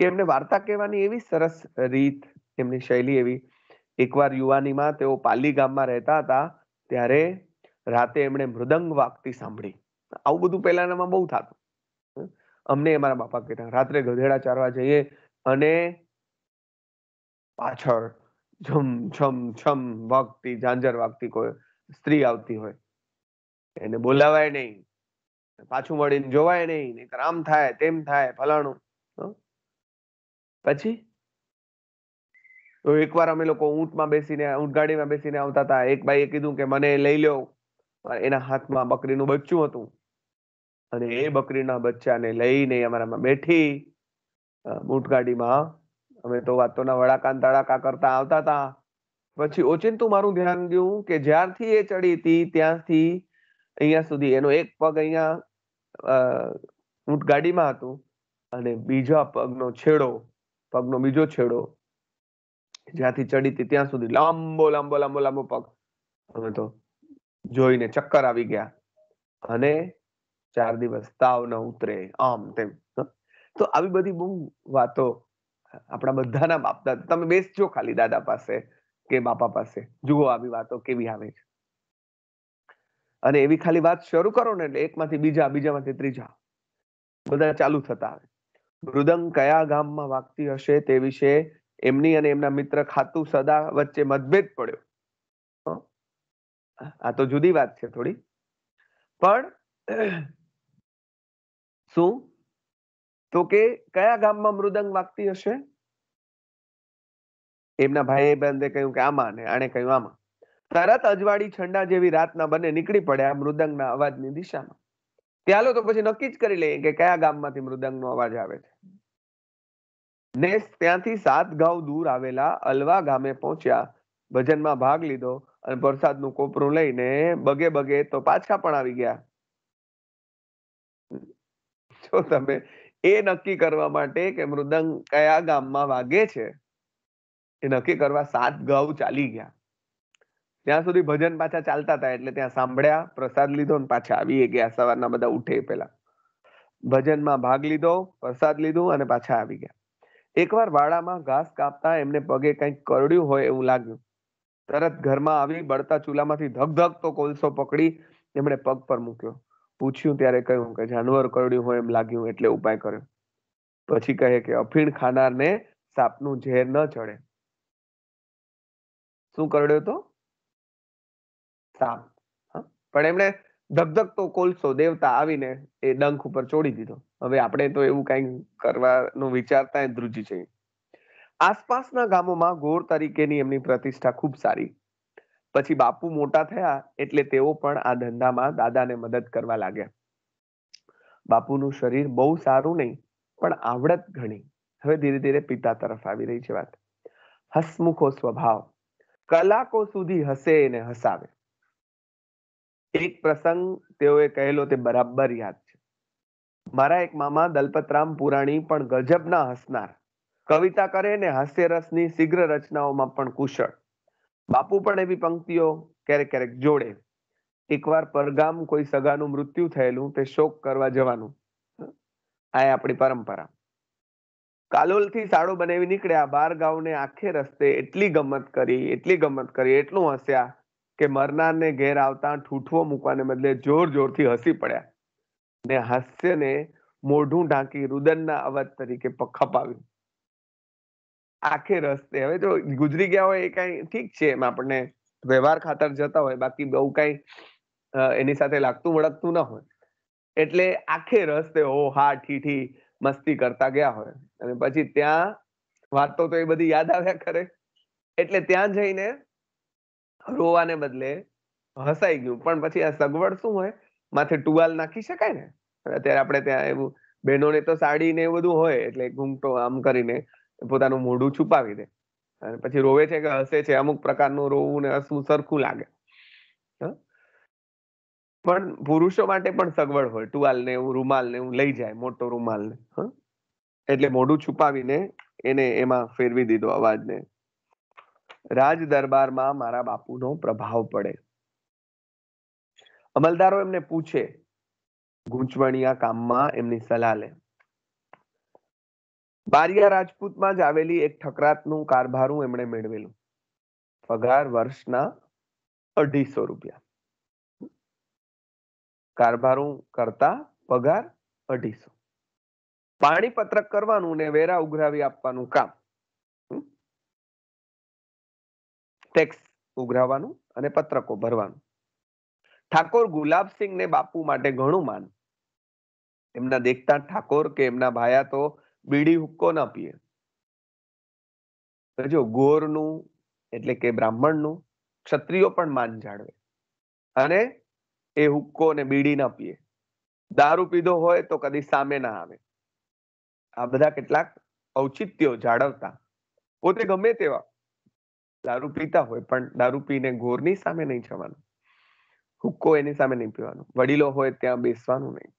કે એમને વાર્તા કહેવાની એવી સરસ રીત એમની શૈલી એવી એકવાર યુવાનીમાં તેઓ પાલી ગામમાં રહેતા હતા ત્યારે રાતે એમણે મૃદંગ વાગતી સાંભળી આવું બધું પહેલાનામાં બહુ થતું અમને અમારા બાપા કહેતા રાત્રે ગધેડા ચારવા જઈએ અને પાછળ છમ છમ છમ વાગતી ઝાંઝર વાગતી કોઈ સ્ત્રી આવતી હોય એને બોલાવાય નહીં પાછું મળીને જોવાય નહીં નહીતર આમ થાય તેમ થાય ફલાણું પછી તો એકવાર અમે લોકો ઊંટમાં બેસીને ઊંટ ગાડીમાં બેસીને આવતા હતા એક ભાઈએ કીધું કે મને લઈ લો એના હાથમાં બકરીનું બચ્ચું હતું અને એ બકરીના બચ્ચાને લઈને અમારામાં બેઠી ઊંટગાડીમાં અમે તો વાતોના વડાકાન તડાકા કરતા આવતા હતા પછી ઓચિંતું મારું ધ્યાન ગયું કે જ્યારથી એ ચડી હતી ત્યાંથી અહીંયા સુધી એનો એક પગ અહીંયા ઊંટ ગાડીમાં હતું અને બીજા પગનો છેડો પગનો બીજો છેડો જ્યાંથી ચડી હતી ત્યાં સુધી લાંબો લાંબો લાંબો લાંબો પગ અમે તો જોઈને ચક્કર આવી ગયા અને ચાર દિવસ તાવ ન ઉતરે આમ તેમ તો આવી બધી બહુ વાતો આપણા બધાના બાપદા તમે બેસજો ખાલી દાદા પાસે કે બાપા પાસે જુઓ આવી વાતો કેવી આવે છે અને એવી ખાલી વાત શરૂ કરો ને એટલે એકમાંથી બીજા બીજામાંથી ત્રીજા બધા ચાલુ થતા આવે મૃદંગ કયા ગામમાં વાગતી હશે તે વિશે એમની અને એમના મિત્ર ખાતુ સદા વચ્ચે મતભેદ પડ્યો આ તો જુદી વાત છે થોડી પણ શું તો કે કયા ગામમાં મૃદંગ વાગતી હશે એમના ભાઈ બંધે કહ્યું કે આમાં ને આણે કહ્યું આમાં તરત અજવાળી છંડા જેવી રાતના બંને નીકળી પડ્યા મૃદંગના અવાજની દિશામાં ત્યાલો તો પછી નક્કી જ કરી લઈએ કે કયા ગામમાંથી મૃદંગનો અવાજ આવે છે ને ત્યાંથી સાત ગાઉ દૂર આવેલા અલવા ગામે પહોંચ્યા ભજનમાં ભાગ લીધો અને વરસાદનું કોપરું લઈને બગે બગે તો પાછા પણ આવી ગયા જો તમે એ નક્કી કરવા માટે કે મૃદંગ કયા ગામમાં વાગે છે એ નક્કી કરવા સાત ગૌ ચાલી ગયા ત્યાં સુધી ભજન પાછા ચાલતા હતા એટલે ત્યાં સાંભળ્યા પ્રસાદ લીધો ને પાછા આવી ગયા સવારના બધા ઉઠે પેલા ભજનમાં ભાગ લીધો પ્રસાદ લીધું અને પાછા આવી ગયા એકવાર વાડામાં ઘાસ કાપતા એમને પગે કંઈક કરડ્યું હોય એવું લાગ્યું તરત ઘરમાં આવી બળતા ચૂલામાંથી ધગધગતો કોલસો પકડી એમણે પગ પર મૂક્યો પૂછ્યું ત્યારે કહ્યું કે જાનવર કરડ્યું હોય એમ લાગ્યું એટલે ઉપાય કર્યો પછી કહે કે અફીણ ખાનારને સાપનું ઝેર ન ચડે શું કરડ્યો તો સાપ પણ એમણે ધગધગતો કોલસો દેવતા આવીને એ ડંખ ઉપર ચોડી દીધો હવે આપણે તો એવું કઈ કરવાનું વિચારતા ધ્રુજી છે આસપાસના ગામોમાં ગોર તરીકેની એમની પ્રતિષ્ઠા ખૂબ સારી પછી બાપુ મોટા થયા એટલે તેઓ પણ આ ધંધામાં દાદાને મદદ કરવા લાગ્યા બાપુનું શરીર બહુ સારું નહીં પણ આવડત ઘણી હવે ધીરે ધીરે પિતા તરફ આવી રહી છે વાત હસમુખો સ્વભાવ કલાકો સુધી હસે એને હસાવે એક પ્રસંગ તેઓએ કહેલો તે બરાબર યાદ છે મારા એક મામા દલપતરામ પુરાણી પણ ગજબના હસનાર કવિતા કરે ને હાસ્યરસની શીઘ્ર રચનાઓમાં પણ કુશળ બાપુ પણ એવી પંક્તિઓ ક્યારેક ક્યારેક જોડે એકવાર પરગામ કોઈ સગાનું મૃત્યુ થયેલું તે શોક કરવા જવાનું આ આપણી પરંપરા કાલોલથી સાડો બનાવી નીકળ્યા બાર ગાઉને આખે રસ્તે એટલી ગમત કરી એટલી ગમત કરી એટલું હસ્યા કે મરનારને ઘેર આવતા ઠૂઠવો મૂકવાને બદલે જોર જોરથી હસી પડ્યા ને હાસ્યને મોઢું ઢાંકી રુદનના અવાજ તરીકે ખપાવ્યું આખે રસ્તે હવે જો ગુજરી ગયા હોય એ કઈ ઠીક છે એમ આપણને વ્યવહાર ખાતર જતા હોય બાકી બહુ કઈ એની સાથે લાગતું વળગતું ના હોય એટલે આખે રસ્તે ઓ હા ઠીઠી મસ્તી કરતા ગયા હોય અને પછી ત્યાં વાતો તો એ બધી યાદ આવ્યા કરે એટલે ત્યાં જઈને રોવાને બદલે હસાઈ ગયું પણ પછી આ સગવડ શું હોય માથે ટુવાલ નાખી શકાય ને અત્યારે આપણે ત્યાં એવું બહેનોને તો સાડી ને એવું બધું હોય એટલે ઘૂમટો આમ કરીને પોતાનું મોઢું છુપાવી દે અને પછી રોવે છે કે હસે છે અમુક પ્રકારનું રોવું ને હસવું સરખું લાગે પણ પુરુષો માટે પણ સગવડ હોય ટુવાલ ને એવું રૂમાલ ને એવું લઈ જાય મોટો રૂમાલ ને એટલે મોઢું છુપાવીને એને એમાં ફેરવી દીધો અવાજને રાજ દરબારમાં મારા બાપુનો પ્રભાવ પડે અમલદારો એમને પૂછે ગૂંચવણિયા કામમાં એમની સલાહ લે બારિયા રાજપૂતમાં જ આવેલી એક ઠકરાતનું કારભારું એમણે મેળવેલું પગાર વર્ષના અઢીસો રૂપિયા કારભારું કરતા પગાર અઢીસો પાણી પત્રક કરવાનું ને વેરા ઉઘરાવી આપવાનું કામ ટેક્સ ઉઘરાવાનું અને પત્રકો ભરવાનું ઠાકોર ગુલાબસિંહ ને બાપુ માટે ઘણું માન એમના દેખતા ઠાકોર કે એમના ભાયા તો બીડી હુક્કો ના પીએ જો ગોરનું એટલે કે બ્રાહ્મણનું ક્ષત્રિયો પણ માન જાળવે અને એ હુક્કો ને બીડી ના પીએ દારૂ પીધો હોય તો કદી સામે ના આવે આ બધા કેટલાક ઔચિત્યો જાળવતા પોતે ગમે તેવા દારૂ પીતા હોય પણ દારૂ પીને ઘોરની સામે નહીં જવાનું હુક્કો એની સામે નહીં પીવાનું વડીલો હોય ત્યાં બેસવાનું નહીં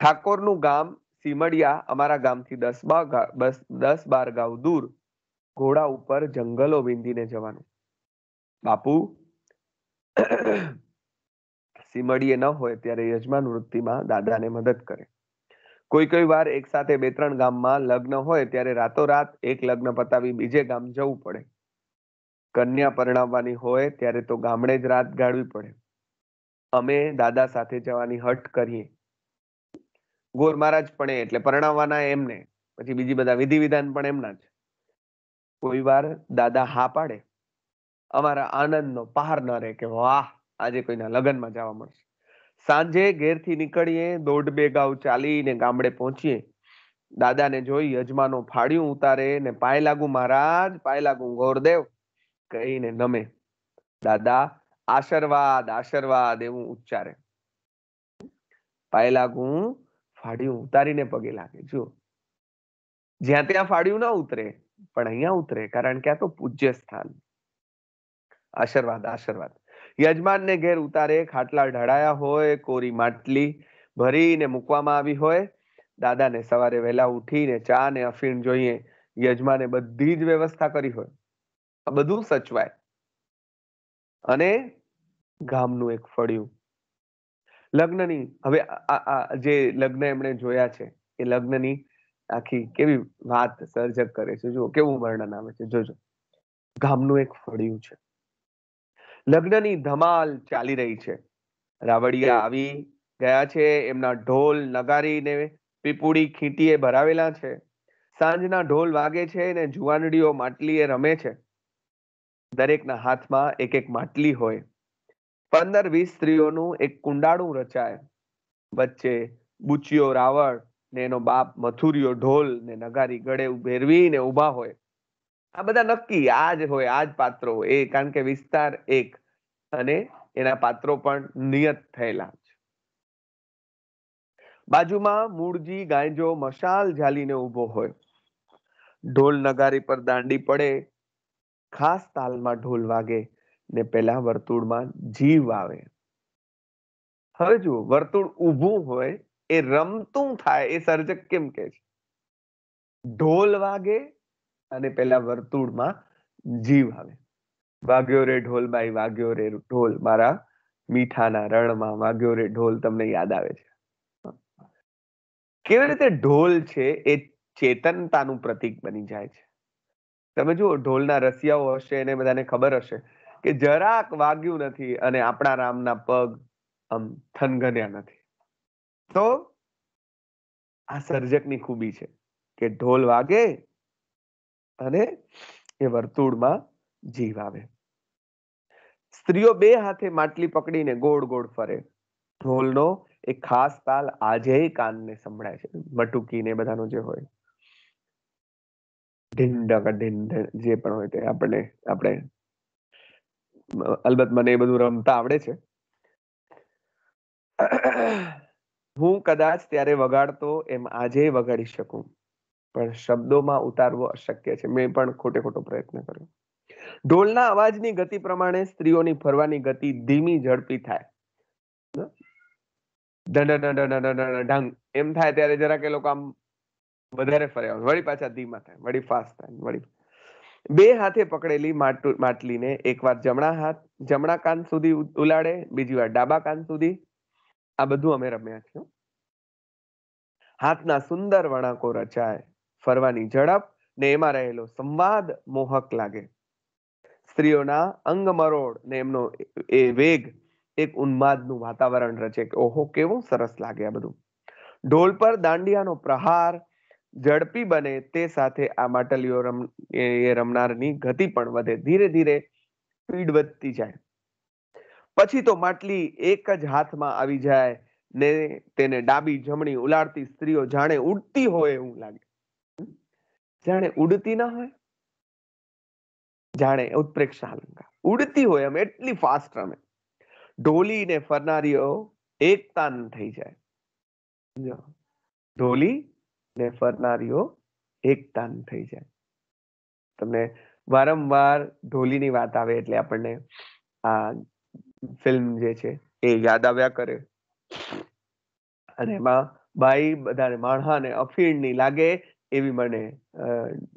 ઠાકોરનું ગામ સીમડિયા અમારા ગામથી દસ બાર બસ દસ બાર ગાંવ દૂર ઘોડા ઉપર જંગલો વિંધીને જવાનું બાપુ સીમડીએ ન હોય ત્યારે યજમાન વૃત્તિમાં દાદાને મદદ કરે કોઈ કોઈ વાર એક સાથે બે ત્રણ ગામમાં લગ્ન હોય ત્યારે રાતોરાત એક લગ્ન પતાવી બીજે ગામ જવું પડે કન્યા પરણાવવાની હોય ત્યારે તો ગામડે જ રાત ગાળવી પડે અમે દાદા સાથે જવાની હટ કરીએ ગોર મહારાજ પણ એટલે પરણાવવાના એમને પછી બીજી બધા વિધિ વિધાન પણ એમના જ કોઈ વાર દાદા હા પાડે અમારા આનંદનો પહાર ન રહે કે વાહ આજે કોઈના લગ્નમાં જવા મળશે સાંજે ઘેરથી નીકળીએ દોઢ બે ગાઉ ચાલીને ગામડે પહોંચીએ દાદાને જોઈ યજમાનો ફાડ્યું ઉતારે ને પાય લાગુ મહારાજ પાય લાગુ ગોરદેવ કહીને નમે દાદા આશીર્વાદ આશીર્વાદ એવું ઉચ્ચારે પાય લાગુ ફાડ્યું ઉતારીને પગે લાગે જો જ્યાં ત્યાં ફાડ્યું ના ઉતરે પણ અહીંયા ઉતરે કારણ કે આ તો પૂજ્ય સ્થાન આશીર્વાદ આશીર્વાદ યજમાનને ઘેર ઉતારે ખાટલા ઢળાયા હોય કોરી માટલી ભરીને મૂકવામાં આવી હોય દાદાને સવારે વહેલા ઉઠીને ચા ને અફીણ જોઈએ યજમાને બધી જ વ્યવસ્થા કરી હોય આ બધું સચવાય અને ગામનું એક ફળિયું લગ્નની હવે આ જે લગ્ન એમણે જોયા છે એ લગ્નની આખી કેવી વાત સર્જક કરે છે જો કેવું વર્ણન આવે છે જોજો ગામનું એક ફળિયું છે લગ્નની ધમાલ ચાલી રહી છે રાવડિયા આવી ગયા છે એમના ઢોલ નગારીને પીપુડી ખીટીએ ભરાવેલા છે સાંજના ઢોલ વાગે છે ને જુવાનડીઓ માટલીએ રમે છે દરેકના હાથમાં એક એક માટલી હોય પંદર વીસ સ્ત્રીઓનું એક કુંડાળું રચાય વચ્ચે બુચિયો રાવળ ને એનો બાપ મથુરિયો ઢોલ ને નગારી ગળે ઉભેરવીને ઊભા હોય આ બધા નક્કી આ જ હોય આ જ પાત્રો એ કારણ કે વિસ્તાર એક અને એના પાત્રો પણ નિયત થયેલા છે બાજુમાં મૂળજી ગાંજો મશાલ ઝાલીને ઉભો હોય ઢોલ નગારી પર દાંડી પડે ખાસ તાલમાં ઢોલ વાગે ને પહેલા વર્તુળમાં જીવ આવે હવે જુઓ વર્તુળ ઊભું હોય એ રમતું થાય એ સર્જક કેમ કે છે ઢોલ વાગે અને પેલા વર્તુળમાં જીવ આવે વાગ્યો રે ઢોલ બાઈ વાગ્યો રે ઢોલ મારા મીઠાના રણમાં વાગ્યો રે ઢોલ તમને યાદ આવે છે કેવી રીતે ઢોલ છે એ ચેતનતાનું પ્રતીક બની જાય છે તમે જુઓ ઢોલના રસિયાઓ હશે એને બધાને ખબર હશે કે જરાક વાગ્યું નથી અને આપણા રામના પગ આમ થનગન્યા નથી તો આ સર્જકની ખૂબી છે કે ઢોલ વાગે અને એ વર્તુળમાં જીવ આવે સ્ત્રીઓ બે હાથે માટલી પકડીને ગોળ ગોળ ફરે ઢોલનો એક ખાસ તાલ આજે કાનને સંભળાય છે મટુકીને બધાનો જે હોય ઢીંડક ઢીંડ જે પણ હોય તે આપણે આપણે અલબત્ત મને એ બધું રમતા આવડે છે હું કદાચ ત્યારે વગાડતો એમ આજે વગાડી શકું પણ શબ્દોમાં ઉતારવો અશક્ય છે મેં પણ ખોટે ખોટો પ્રયત્ન કર્યો ઢોલના અવાજની ગતિ પ્રમાણે સ્ત્રીઓની ફરવાની ગતિ ધીમી ઝડપી થાય ઢંગ એમ થાય ત્યારે જરાક એ લોકો આમ વધારે ફર્યા વળી પાછા ધીમા થાય વળી ફાસ્ટ થાય વળી બે હાથે પકડેલી માટલીને એકવાર જમણા હાથ જમણા કાન સુધી ઉલાડે બીજી વાર ડાબા કાન સુધી આ બધું અમે રમ્યા છીએ હાથના સુંદર વણાકો રચાય ફરવાની ઝડપ ને એમાં રહેલો સંવાદ મોહક લાગે સ્ત્રીઓના અંગમરોડ ને એમનો એ વેગ એક ઉન્માદનું વાતાવરણ રચે કે ઓહો કેવું સરસ લાગે આ બધું ઢોલ પર દાંડિયાનો પ્રહાર ઝડપી બને તે સાથે આ માટલીઓ રમ એ રમનારની ગતિ પણ વધે ધીરે ધીરે સ્પીડ વધતી જાય પછી તો માટલી એક જ હાથમાં આવી જાય ને તેને ડાબી જમણી ઉલાડતી સ્ત્રીઓ જાણે ઉડતી હોય એવું લાગે જાણે ઉડતી ના હોય જાણે ઉત્પ્રેક્ષા અલંકાર ઉડતી હોય એમ એટલી ફાસ્ટ રમે ઢોલી ને ફરનારીઓ એકતાન થઈ જાય ઢોલી ને ફરનારીઓ એકતાન થઈ જાય તમને વારંવાર ઢોલીની વાત આવે એટલે આપણને આ ફિલ્મ જે છે એ યાદ આવ્યા કરે અને એમાં બાઈ બધાને માણહા ને અફીણની લાગે એવી મને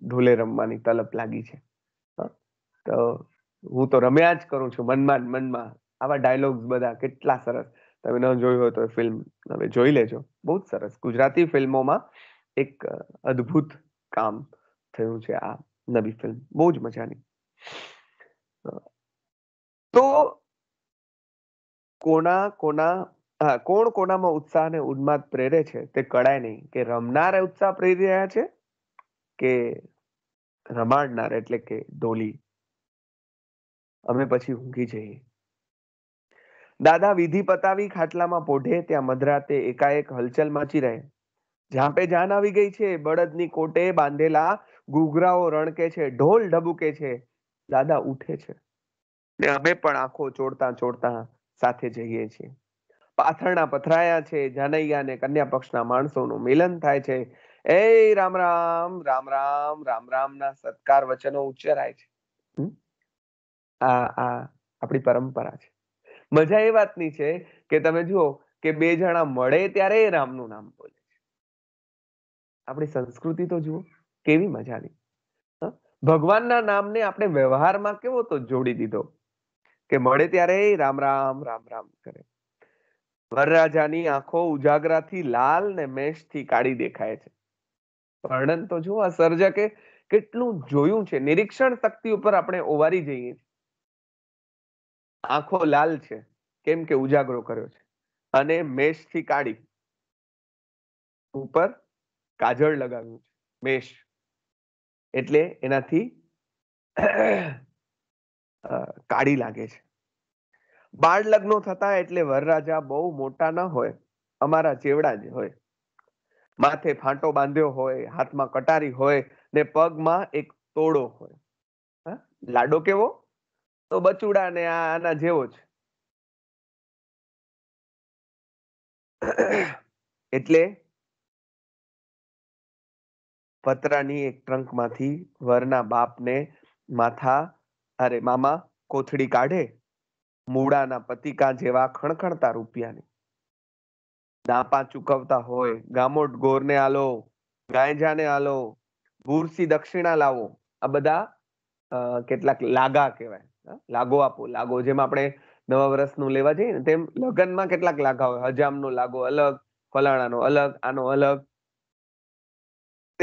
ઢોલે રમવાની તલપ લાગી છે તો હું તો રમ્યા જ કરું છું મનમાં મનમાં આવા ડાયલોગ્સ બધા કેટલા સરસ તમે ન જોયું હોય તો ફિલ્મ હવે જોઈ લેજો બહુ જ સરસ ગુજરાતી ફિલ્મોમાં એક અદ્ભુત કામ થયું છે આ નવી ફિલ્મ બહુ જ મજાની તો કોના કોના હા કોણ કોનામાં ઉત્સાહ અને ઉન્માદ પ્રેરે છે તે કળાય નહીં કે રમનાર ઉત્સાહ પ્રેરી રહ્યા છે કે રમાડનાર એટલે કે ઢોલી અમે પછી ઊંઘી જઈએ દાદા વિધિ પતાવી ખાટલામાં પોઢે ત્યાં મધરાતે એકાએક હલચલ મચી રહે જાપે જાન આવી ગઈ છે બળદની કોટે બાંધેલા ઘૂઘરાઓ રણકે છે ઢોલ ઢબુકે છે દાદા ઉઠે છે ને અમે પણ આંખો ચોડતા ચોડતા સાથે જઈએ છીએ પાથરણા પથરાયા છે જાનૈયા ને કન્યા પક્ષના માણસોનું મિલન થાય છે એ રામ રામ રામ રામ રામ રામ ના સત્કાર વચનો ઉચ્ચરાય છે આ આ આપણી પરંપરા છે મજા એ વાતની છે કે તમે જુઓ કે બે જણા મળે ત્યારે રામનું નામ બોલે આપણી સંસ્કૃતિ તો જુઓ કેવી મજાની ભગવાનના નામને આપણે વ્યવહારમાં કેવો તો જોડી દીધો કે મળે ત્યારે રામ રામ રામ રામ કરે વરરાજાની આંખો ઉજાગરાથી લાલ ને મેષથી કાળી દેખાય છે વર્ણન તો જુઓ આ સર્જકે કેટલું જોયું છે નિરીક્ષણ શક્તિ ઉપર આપણે ઓવારી જઈએ આંખો લાલ છે કેમ કે ઉજાગરો કર્યો છે અને મેષથી કાળી ઉપર કાજળ લગાવ્યું છે મેષ એટલે એનાથી કાળી લાગે છે બાળ લગ્નો થતા એટલે વરરાજા બહુ મોટા ના હોય અમારા જેવડા જ હોય માથે ફાંટો બાંધ્યો હોય હાથમાં કટારી હોય ને પગમાં એક તોડો હોય લાડો કેવો તો બચુડા ને આના જેવો જ એટલે પતરાની એક ટ્રંકમાંથી વરના બાપને માથા અરે મામા કોથળી કાઢે મૂળાના પતિકા જેવા ખણખણતા રૂપિયાની દાપા ચૂકવતા હોય ગામોટ ગોરને આલો ગાયજાને આલો બુરસી દક્ષિણા લાવો આ બધા કેટલાક લાગા કહેવાય લાગો આપો લાગો જેમ આપણે નવા વર્ષનું લેવા જઈએ ને તેમ લગ્નમાં કેટલાક લાગા હોય હજામનો લાગો અલગ ફલાણાનો અલગ આનો અલગ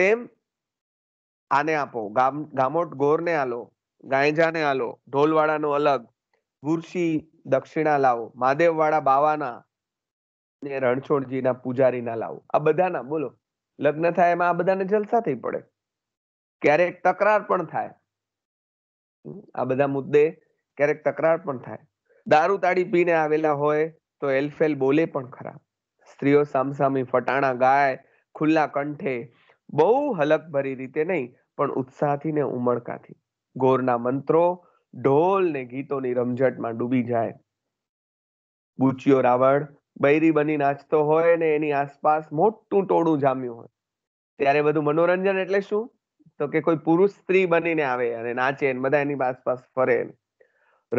તેમ આને આપો ગામ ગામોટ ગોરને આલો ગાંજાને આલો ઢોલવાળાનો અલગ ગુરસી દક્ષિણા લાવો મહાદેવવાળા બાવાના ને રણછોડજીના પૂજારીના લાવો આ બધાના બોલો લગ્ન થાય એમાં આ બધાને જલસા થઈ પડે ક્યારેક તકરાર પણ થાય આ બધા મુદ્દે ક્યારેક તકરાર પણ થાય દારૂ તાડી પીને આવેલા હોય તો એલફેલ બોલે પણ ખરા સ્ત્રીઓ સામસામી ફટાણા ગાય ખુલ્લા કંઠે બહુ હલકભરી રીતે નહીં પણ ઉત્સાહથી ને ઉમળકાથી ગોરના મંત્રો ઢોલ ને ગીતોની રમઝટમાં ડૂબી જાય બુચિયો રાવણ બૈરી બની નાચતો હોય ને એની આસપાસ મોટું ટોળું જામ્યું હોય ત્યારે બધું મનોરંજન એટલે શું તો કે કોઈ પુરુષ સ્ત્રી બનીને આવે અને નાચે ને બધા એની આસપાસ ફરે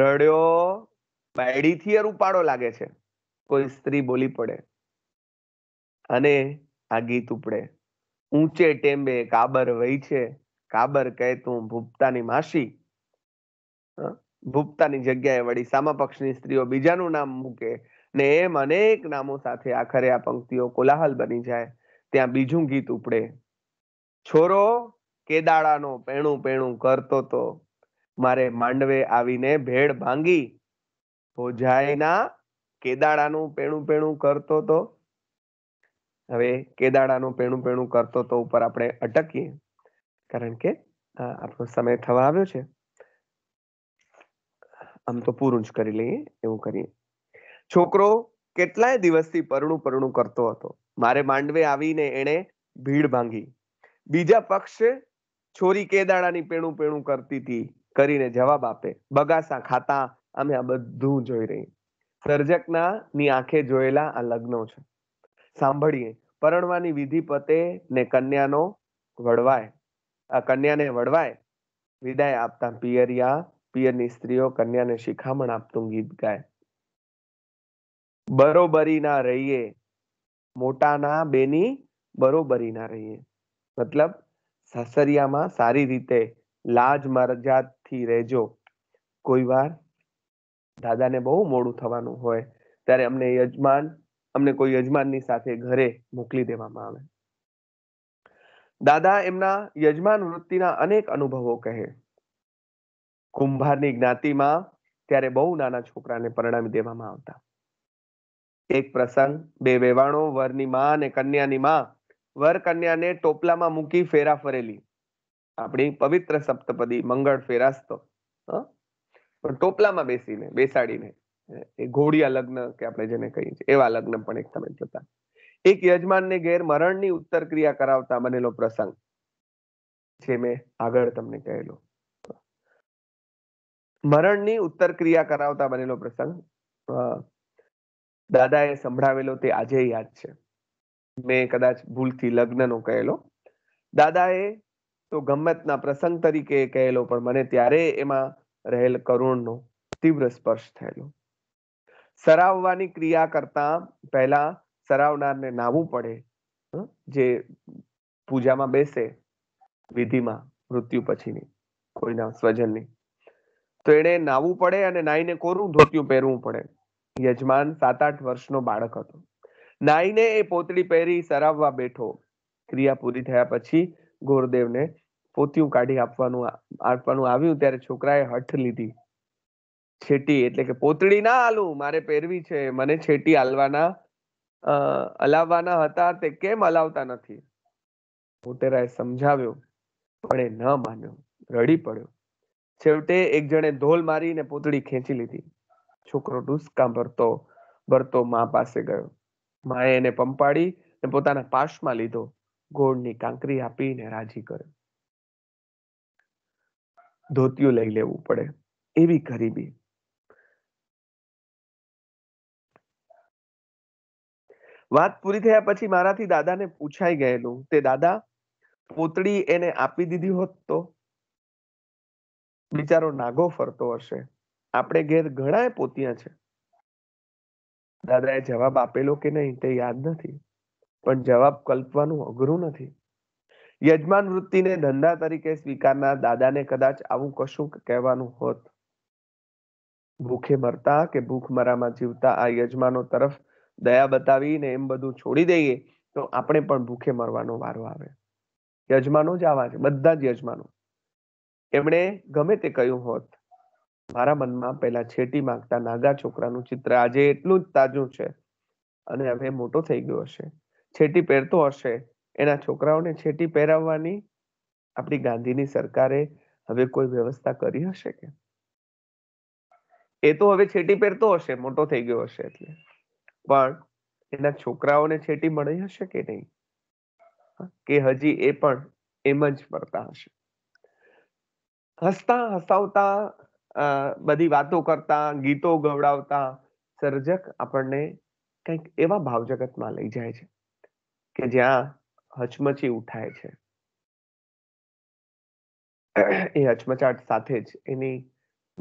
રડ્યો બાયડીથી રૂપાળો લાગે છે કોઈ સ્ત્રી બોલી પડે અને આ ગીત ઉપડે ઊંચે ટેમ્બે કાબર વહી છે કાબર કહે તું ભૂપતાની માસી ભૂપતાની જગ્યાએ વળી સામા પક્ષની સ્ત્રીઓ બીજાનું નામ મૂકે ને એમ અનેક નામો સાથે આખરે આ પંક્તિઓ કોલાહલ બની જાય ત્યાં બીજું ગીત ઉપડે છોરો કેદાળાનો પેણું પેણું કરતો તો મારે માંડવે આવીને ભેળ ભાંગી ભોજાયના કેદાળાનું પેણું પેણું કરતો તો હવે કેદાડાનું પેણું પેણું કરતો તો ઉપર આપણે અટકીએ કારણ કે આપણો સમય થવા આવ્યો છે આમ તો પૂરું જ કરી લઈએ એવું કરીએ છોકરો કેટલાય દિવસથી પરણું પરણું કરતો હતો મારે માંડવે આવીને એણે ભીડ ભાંગી બીજા પક્ષ છોરી કેદાડાની પેણું પેણું કરતી હતી કરીને જવાબ આપે બગાસા ખાતા અમે આ બધું જોઈ રહી સર્જકના ની આંખે જોયેલા આ લગ્નો છે સાંભળીએ પરણવાની વિધિ પતે ને કન્યાનો વડવાય આ કન્યાને વડવાય વિદાય આપતા પિયરિયા પિયરની સ્ત્રીઓ કન્યાને શિખામણ આપતું ગીત ગાય બરોબરી ના રહીએ મોટાના બેની બરોબરી ના રહીએ મતલબ સાસરિયામાં સારી રીતે લાજ મરજાતથી રહેજો કોઈ વાર દાદાને બહુ મોડું થવાનું હોય ત્યારે અમને યજમાન અમને કોઈ યજમાનની સાથે ઘરે મોકલી દેવામાં આવે દાદા એમના યજમાન વૃત્તિના અનેક અનુભવો કહે કુંભારની જ્ઞાતિમાં ત્યારે બહુ નાના છોકરાને પરણાવી દેવામાં આવતા એક પ્રસંગ બે વેવાણો વરની મા અને કન્યાની મા વર કન્યાને ટોપલામાં મૂકી ફેરા ફરેલી આપણી પવિત્ર સપ્તપદી મંગળ ફેરાસ્તો પણ ટોપલામાં બેસીને બેસાડીને એ ઘોડિયા લગ્ન કે આપણે જેને કહીએ છીએ એવા લગ્ન પણ એક સમય થતા એક યજમાનને ઘેર ઉત્તર ક્રિયા કરાવતા બનેલો પ્રસંગ છે મેં આગળ તમને કહેલો મરણની ઉત્તર ક્રિયા કરાવતા બનેલો પ્રસંગ દાદાએ સંભળાવેલો તે આજે યાદ છે મેં કદાચ ભૂલથી લગ્નનો કહેલો દાદાએ તો ગમ્મતના પ્રસંગ તરીકે કહેલો પણ મને ત્યારે એમાં રહેલ કરુણનો તીવ્ર સ્પર્શ થયેલો સરાવવાની ક્રિયા કરતા પહેલા સરાવનારને નાવું પડે જે પૂજામાં બેસે વિધિમાં મૃત્યુ પછીની કોઈના સ્વજનની તો એને નાવું પડે અને નાઈને કોરું ધોતિયું પહેરવું પડે યજમાન સાત આઠ વર્ષનો બાળક હતો નાઈને એ પોતળી પહેરી સરાવવા બેઠો ક્રિયા પૂરી થયા પછી ગોરદેવને પોતિયું કાઢી આપવાનું આપવાનું આવ્યું ત્યારે છોકરાએ હઠ લીધી છેટી એટલે કે પોતડી ના આલું મારે પહેરવી છે મને છેટી હાલવાના હલાવવાના હતા તે કેમ હલાવતા નથી મોટેરાએ સમજાવ્યો પણ એ ન માન્યો રડી પડ્યો છેવટે એક જણે ધોલ મારીને પોતળી ખેંચી લીધી છોકરો ડુસકા ભરતો ભરતો મા પાસે ગયો માએ એને પંપાડી ને પોતાના પાશમાં લીધો ગોળની કાંકરી આપીને રાજી કર્યો ધોતિયું લઈ લેવું પડે એવી ગરીબી વાત પૂરી થયા પછી મારાથી દાદાને પૂછાઈ ગયેલું તે દાદા પોતડી એને આપી દીધી હોત તો બિચારો નાગો ફરતો હશે આપણે ઘેર ઘણા પોતિયા છે દાદાએ જવાબ આપેલો કે નહીં તે યાદ નથી પણ જવાબ કલ્પવાનું અઘરું નથી યજમાન વૃત્તિને ધંધા તરીકે સ્વીકારનાર દાદાને કદાચ આવું કશું કહેવાનું હોત ભૂખે મરતા કે ભૂખમરામાં જીવતા આ યજમાનો તરફ દયા બતાવીને એમ બધું છોડી દઈએ તો આપણે પણ ભૂખે મરવાનો વારો આવે યજમાનો જ આવા છે બધા જ યજમાનો એમણે ગમે તે કહ્યું હોત મારા મનમાં પહેલા છેટી માંગતા નાગા છોકરાનું ચિત્ર આજે એટલું જ તાજું છે અને હવે મોટો થઈ ગયો હશે છેટી પહેરતો હશે એના છોકરાઓને છેટી પહેરાવવાની આપણી ગાંધીની સરકારે હવે કોઈ વ્યવસ્થા કરી હશે કે એ તો હવે છેટી પહેરતો હશે મોટો થઈ ગયો હશે એટલે પણ એના છોકરાઓને છેટી મળી હશે કે નહીં કે હજી એ પણ એમ જ ફરતા હશે હસતા હસાવતા બધી વાતો કરતા ગીતો ગવડાવતા સર્જક આપણને કંઈક એવા ભાવ જગતમાં લઈ જાય છે કે જ્યાં હચમચી ઉઠાય છે એ હચમચાટ સાથે જ એની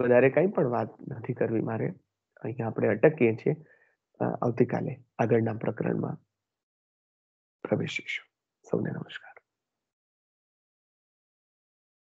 વધારે કંઈ પણ વાત નથી કરવી મારે અહીંયા આપણે અટકીએ છીએ આવતીકાલે આગળના પ્રકરણમાં પ્રવેશીશું સૌને નમસ્કાર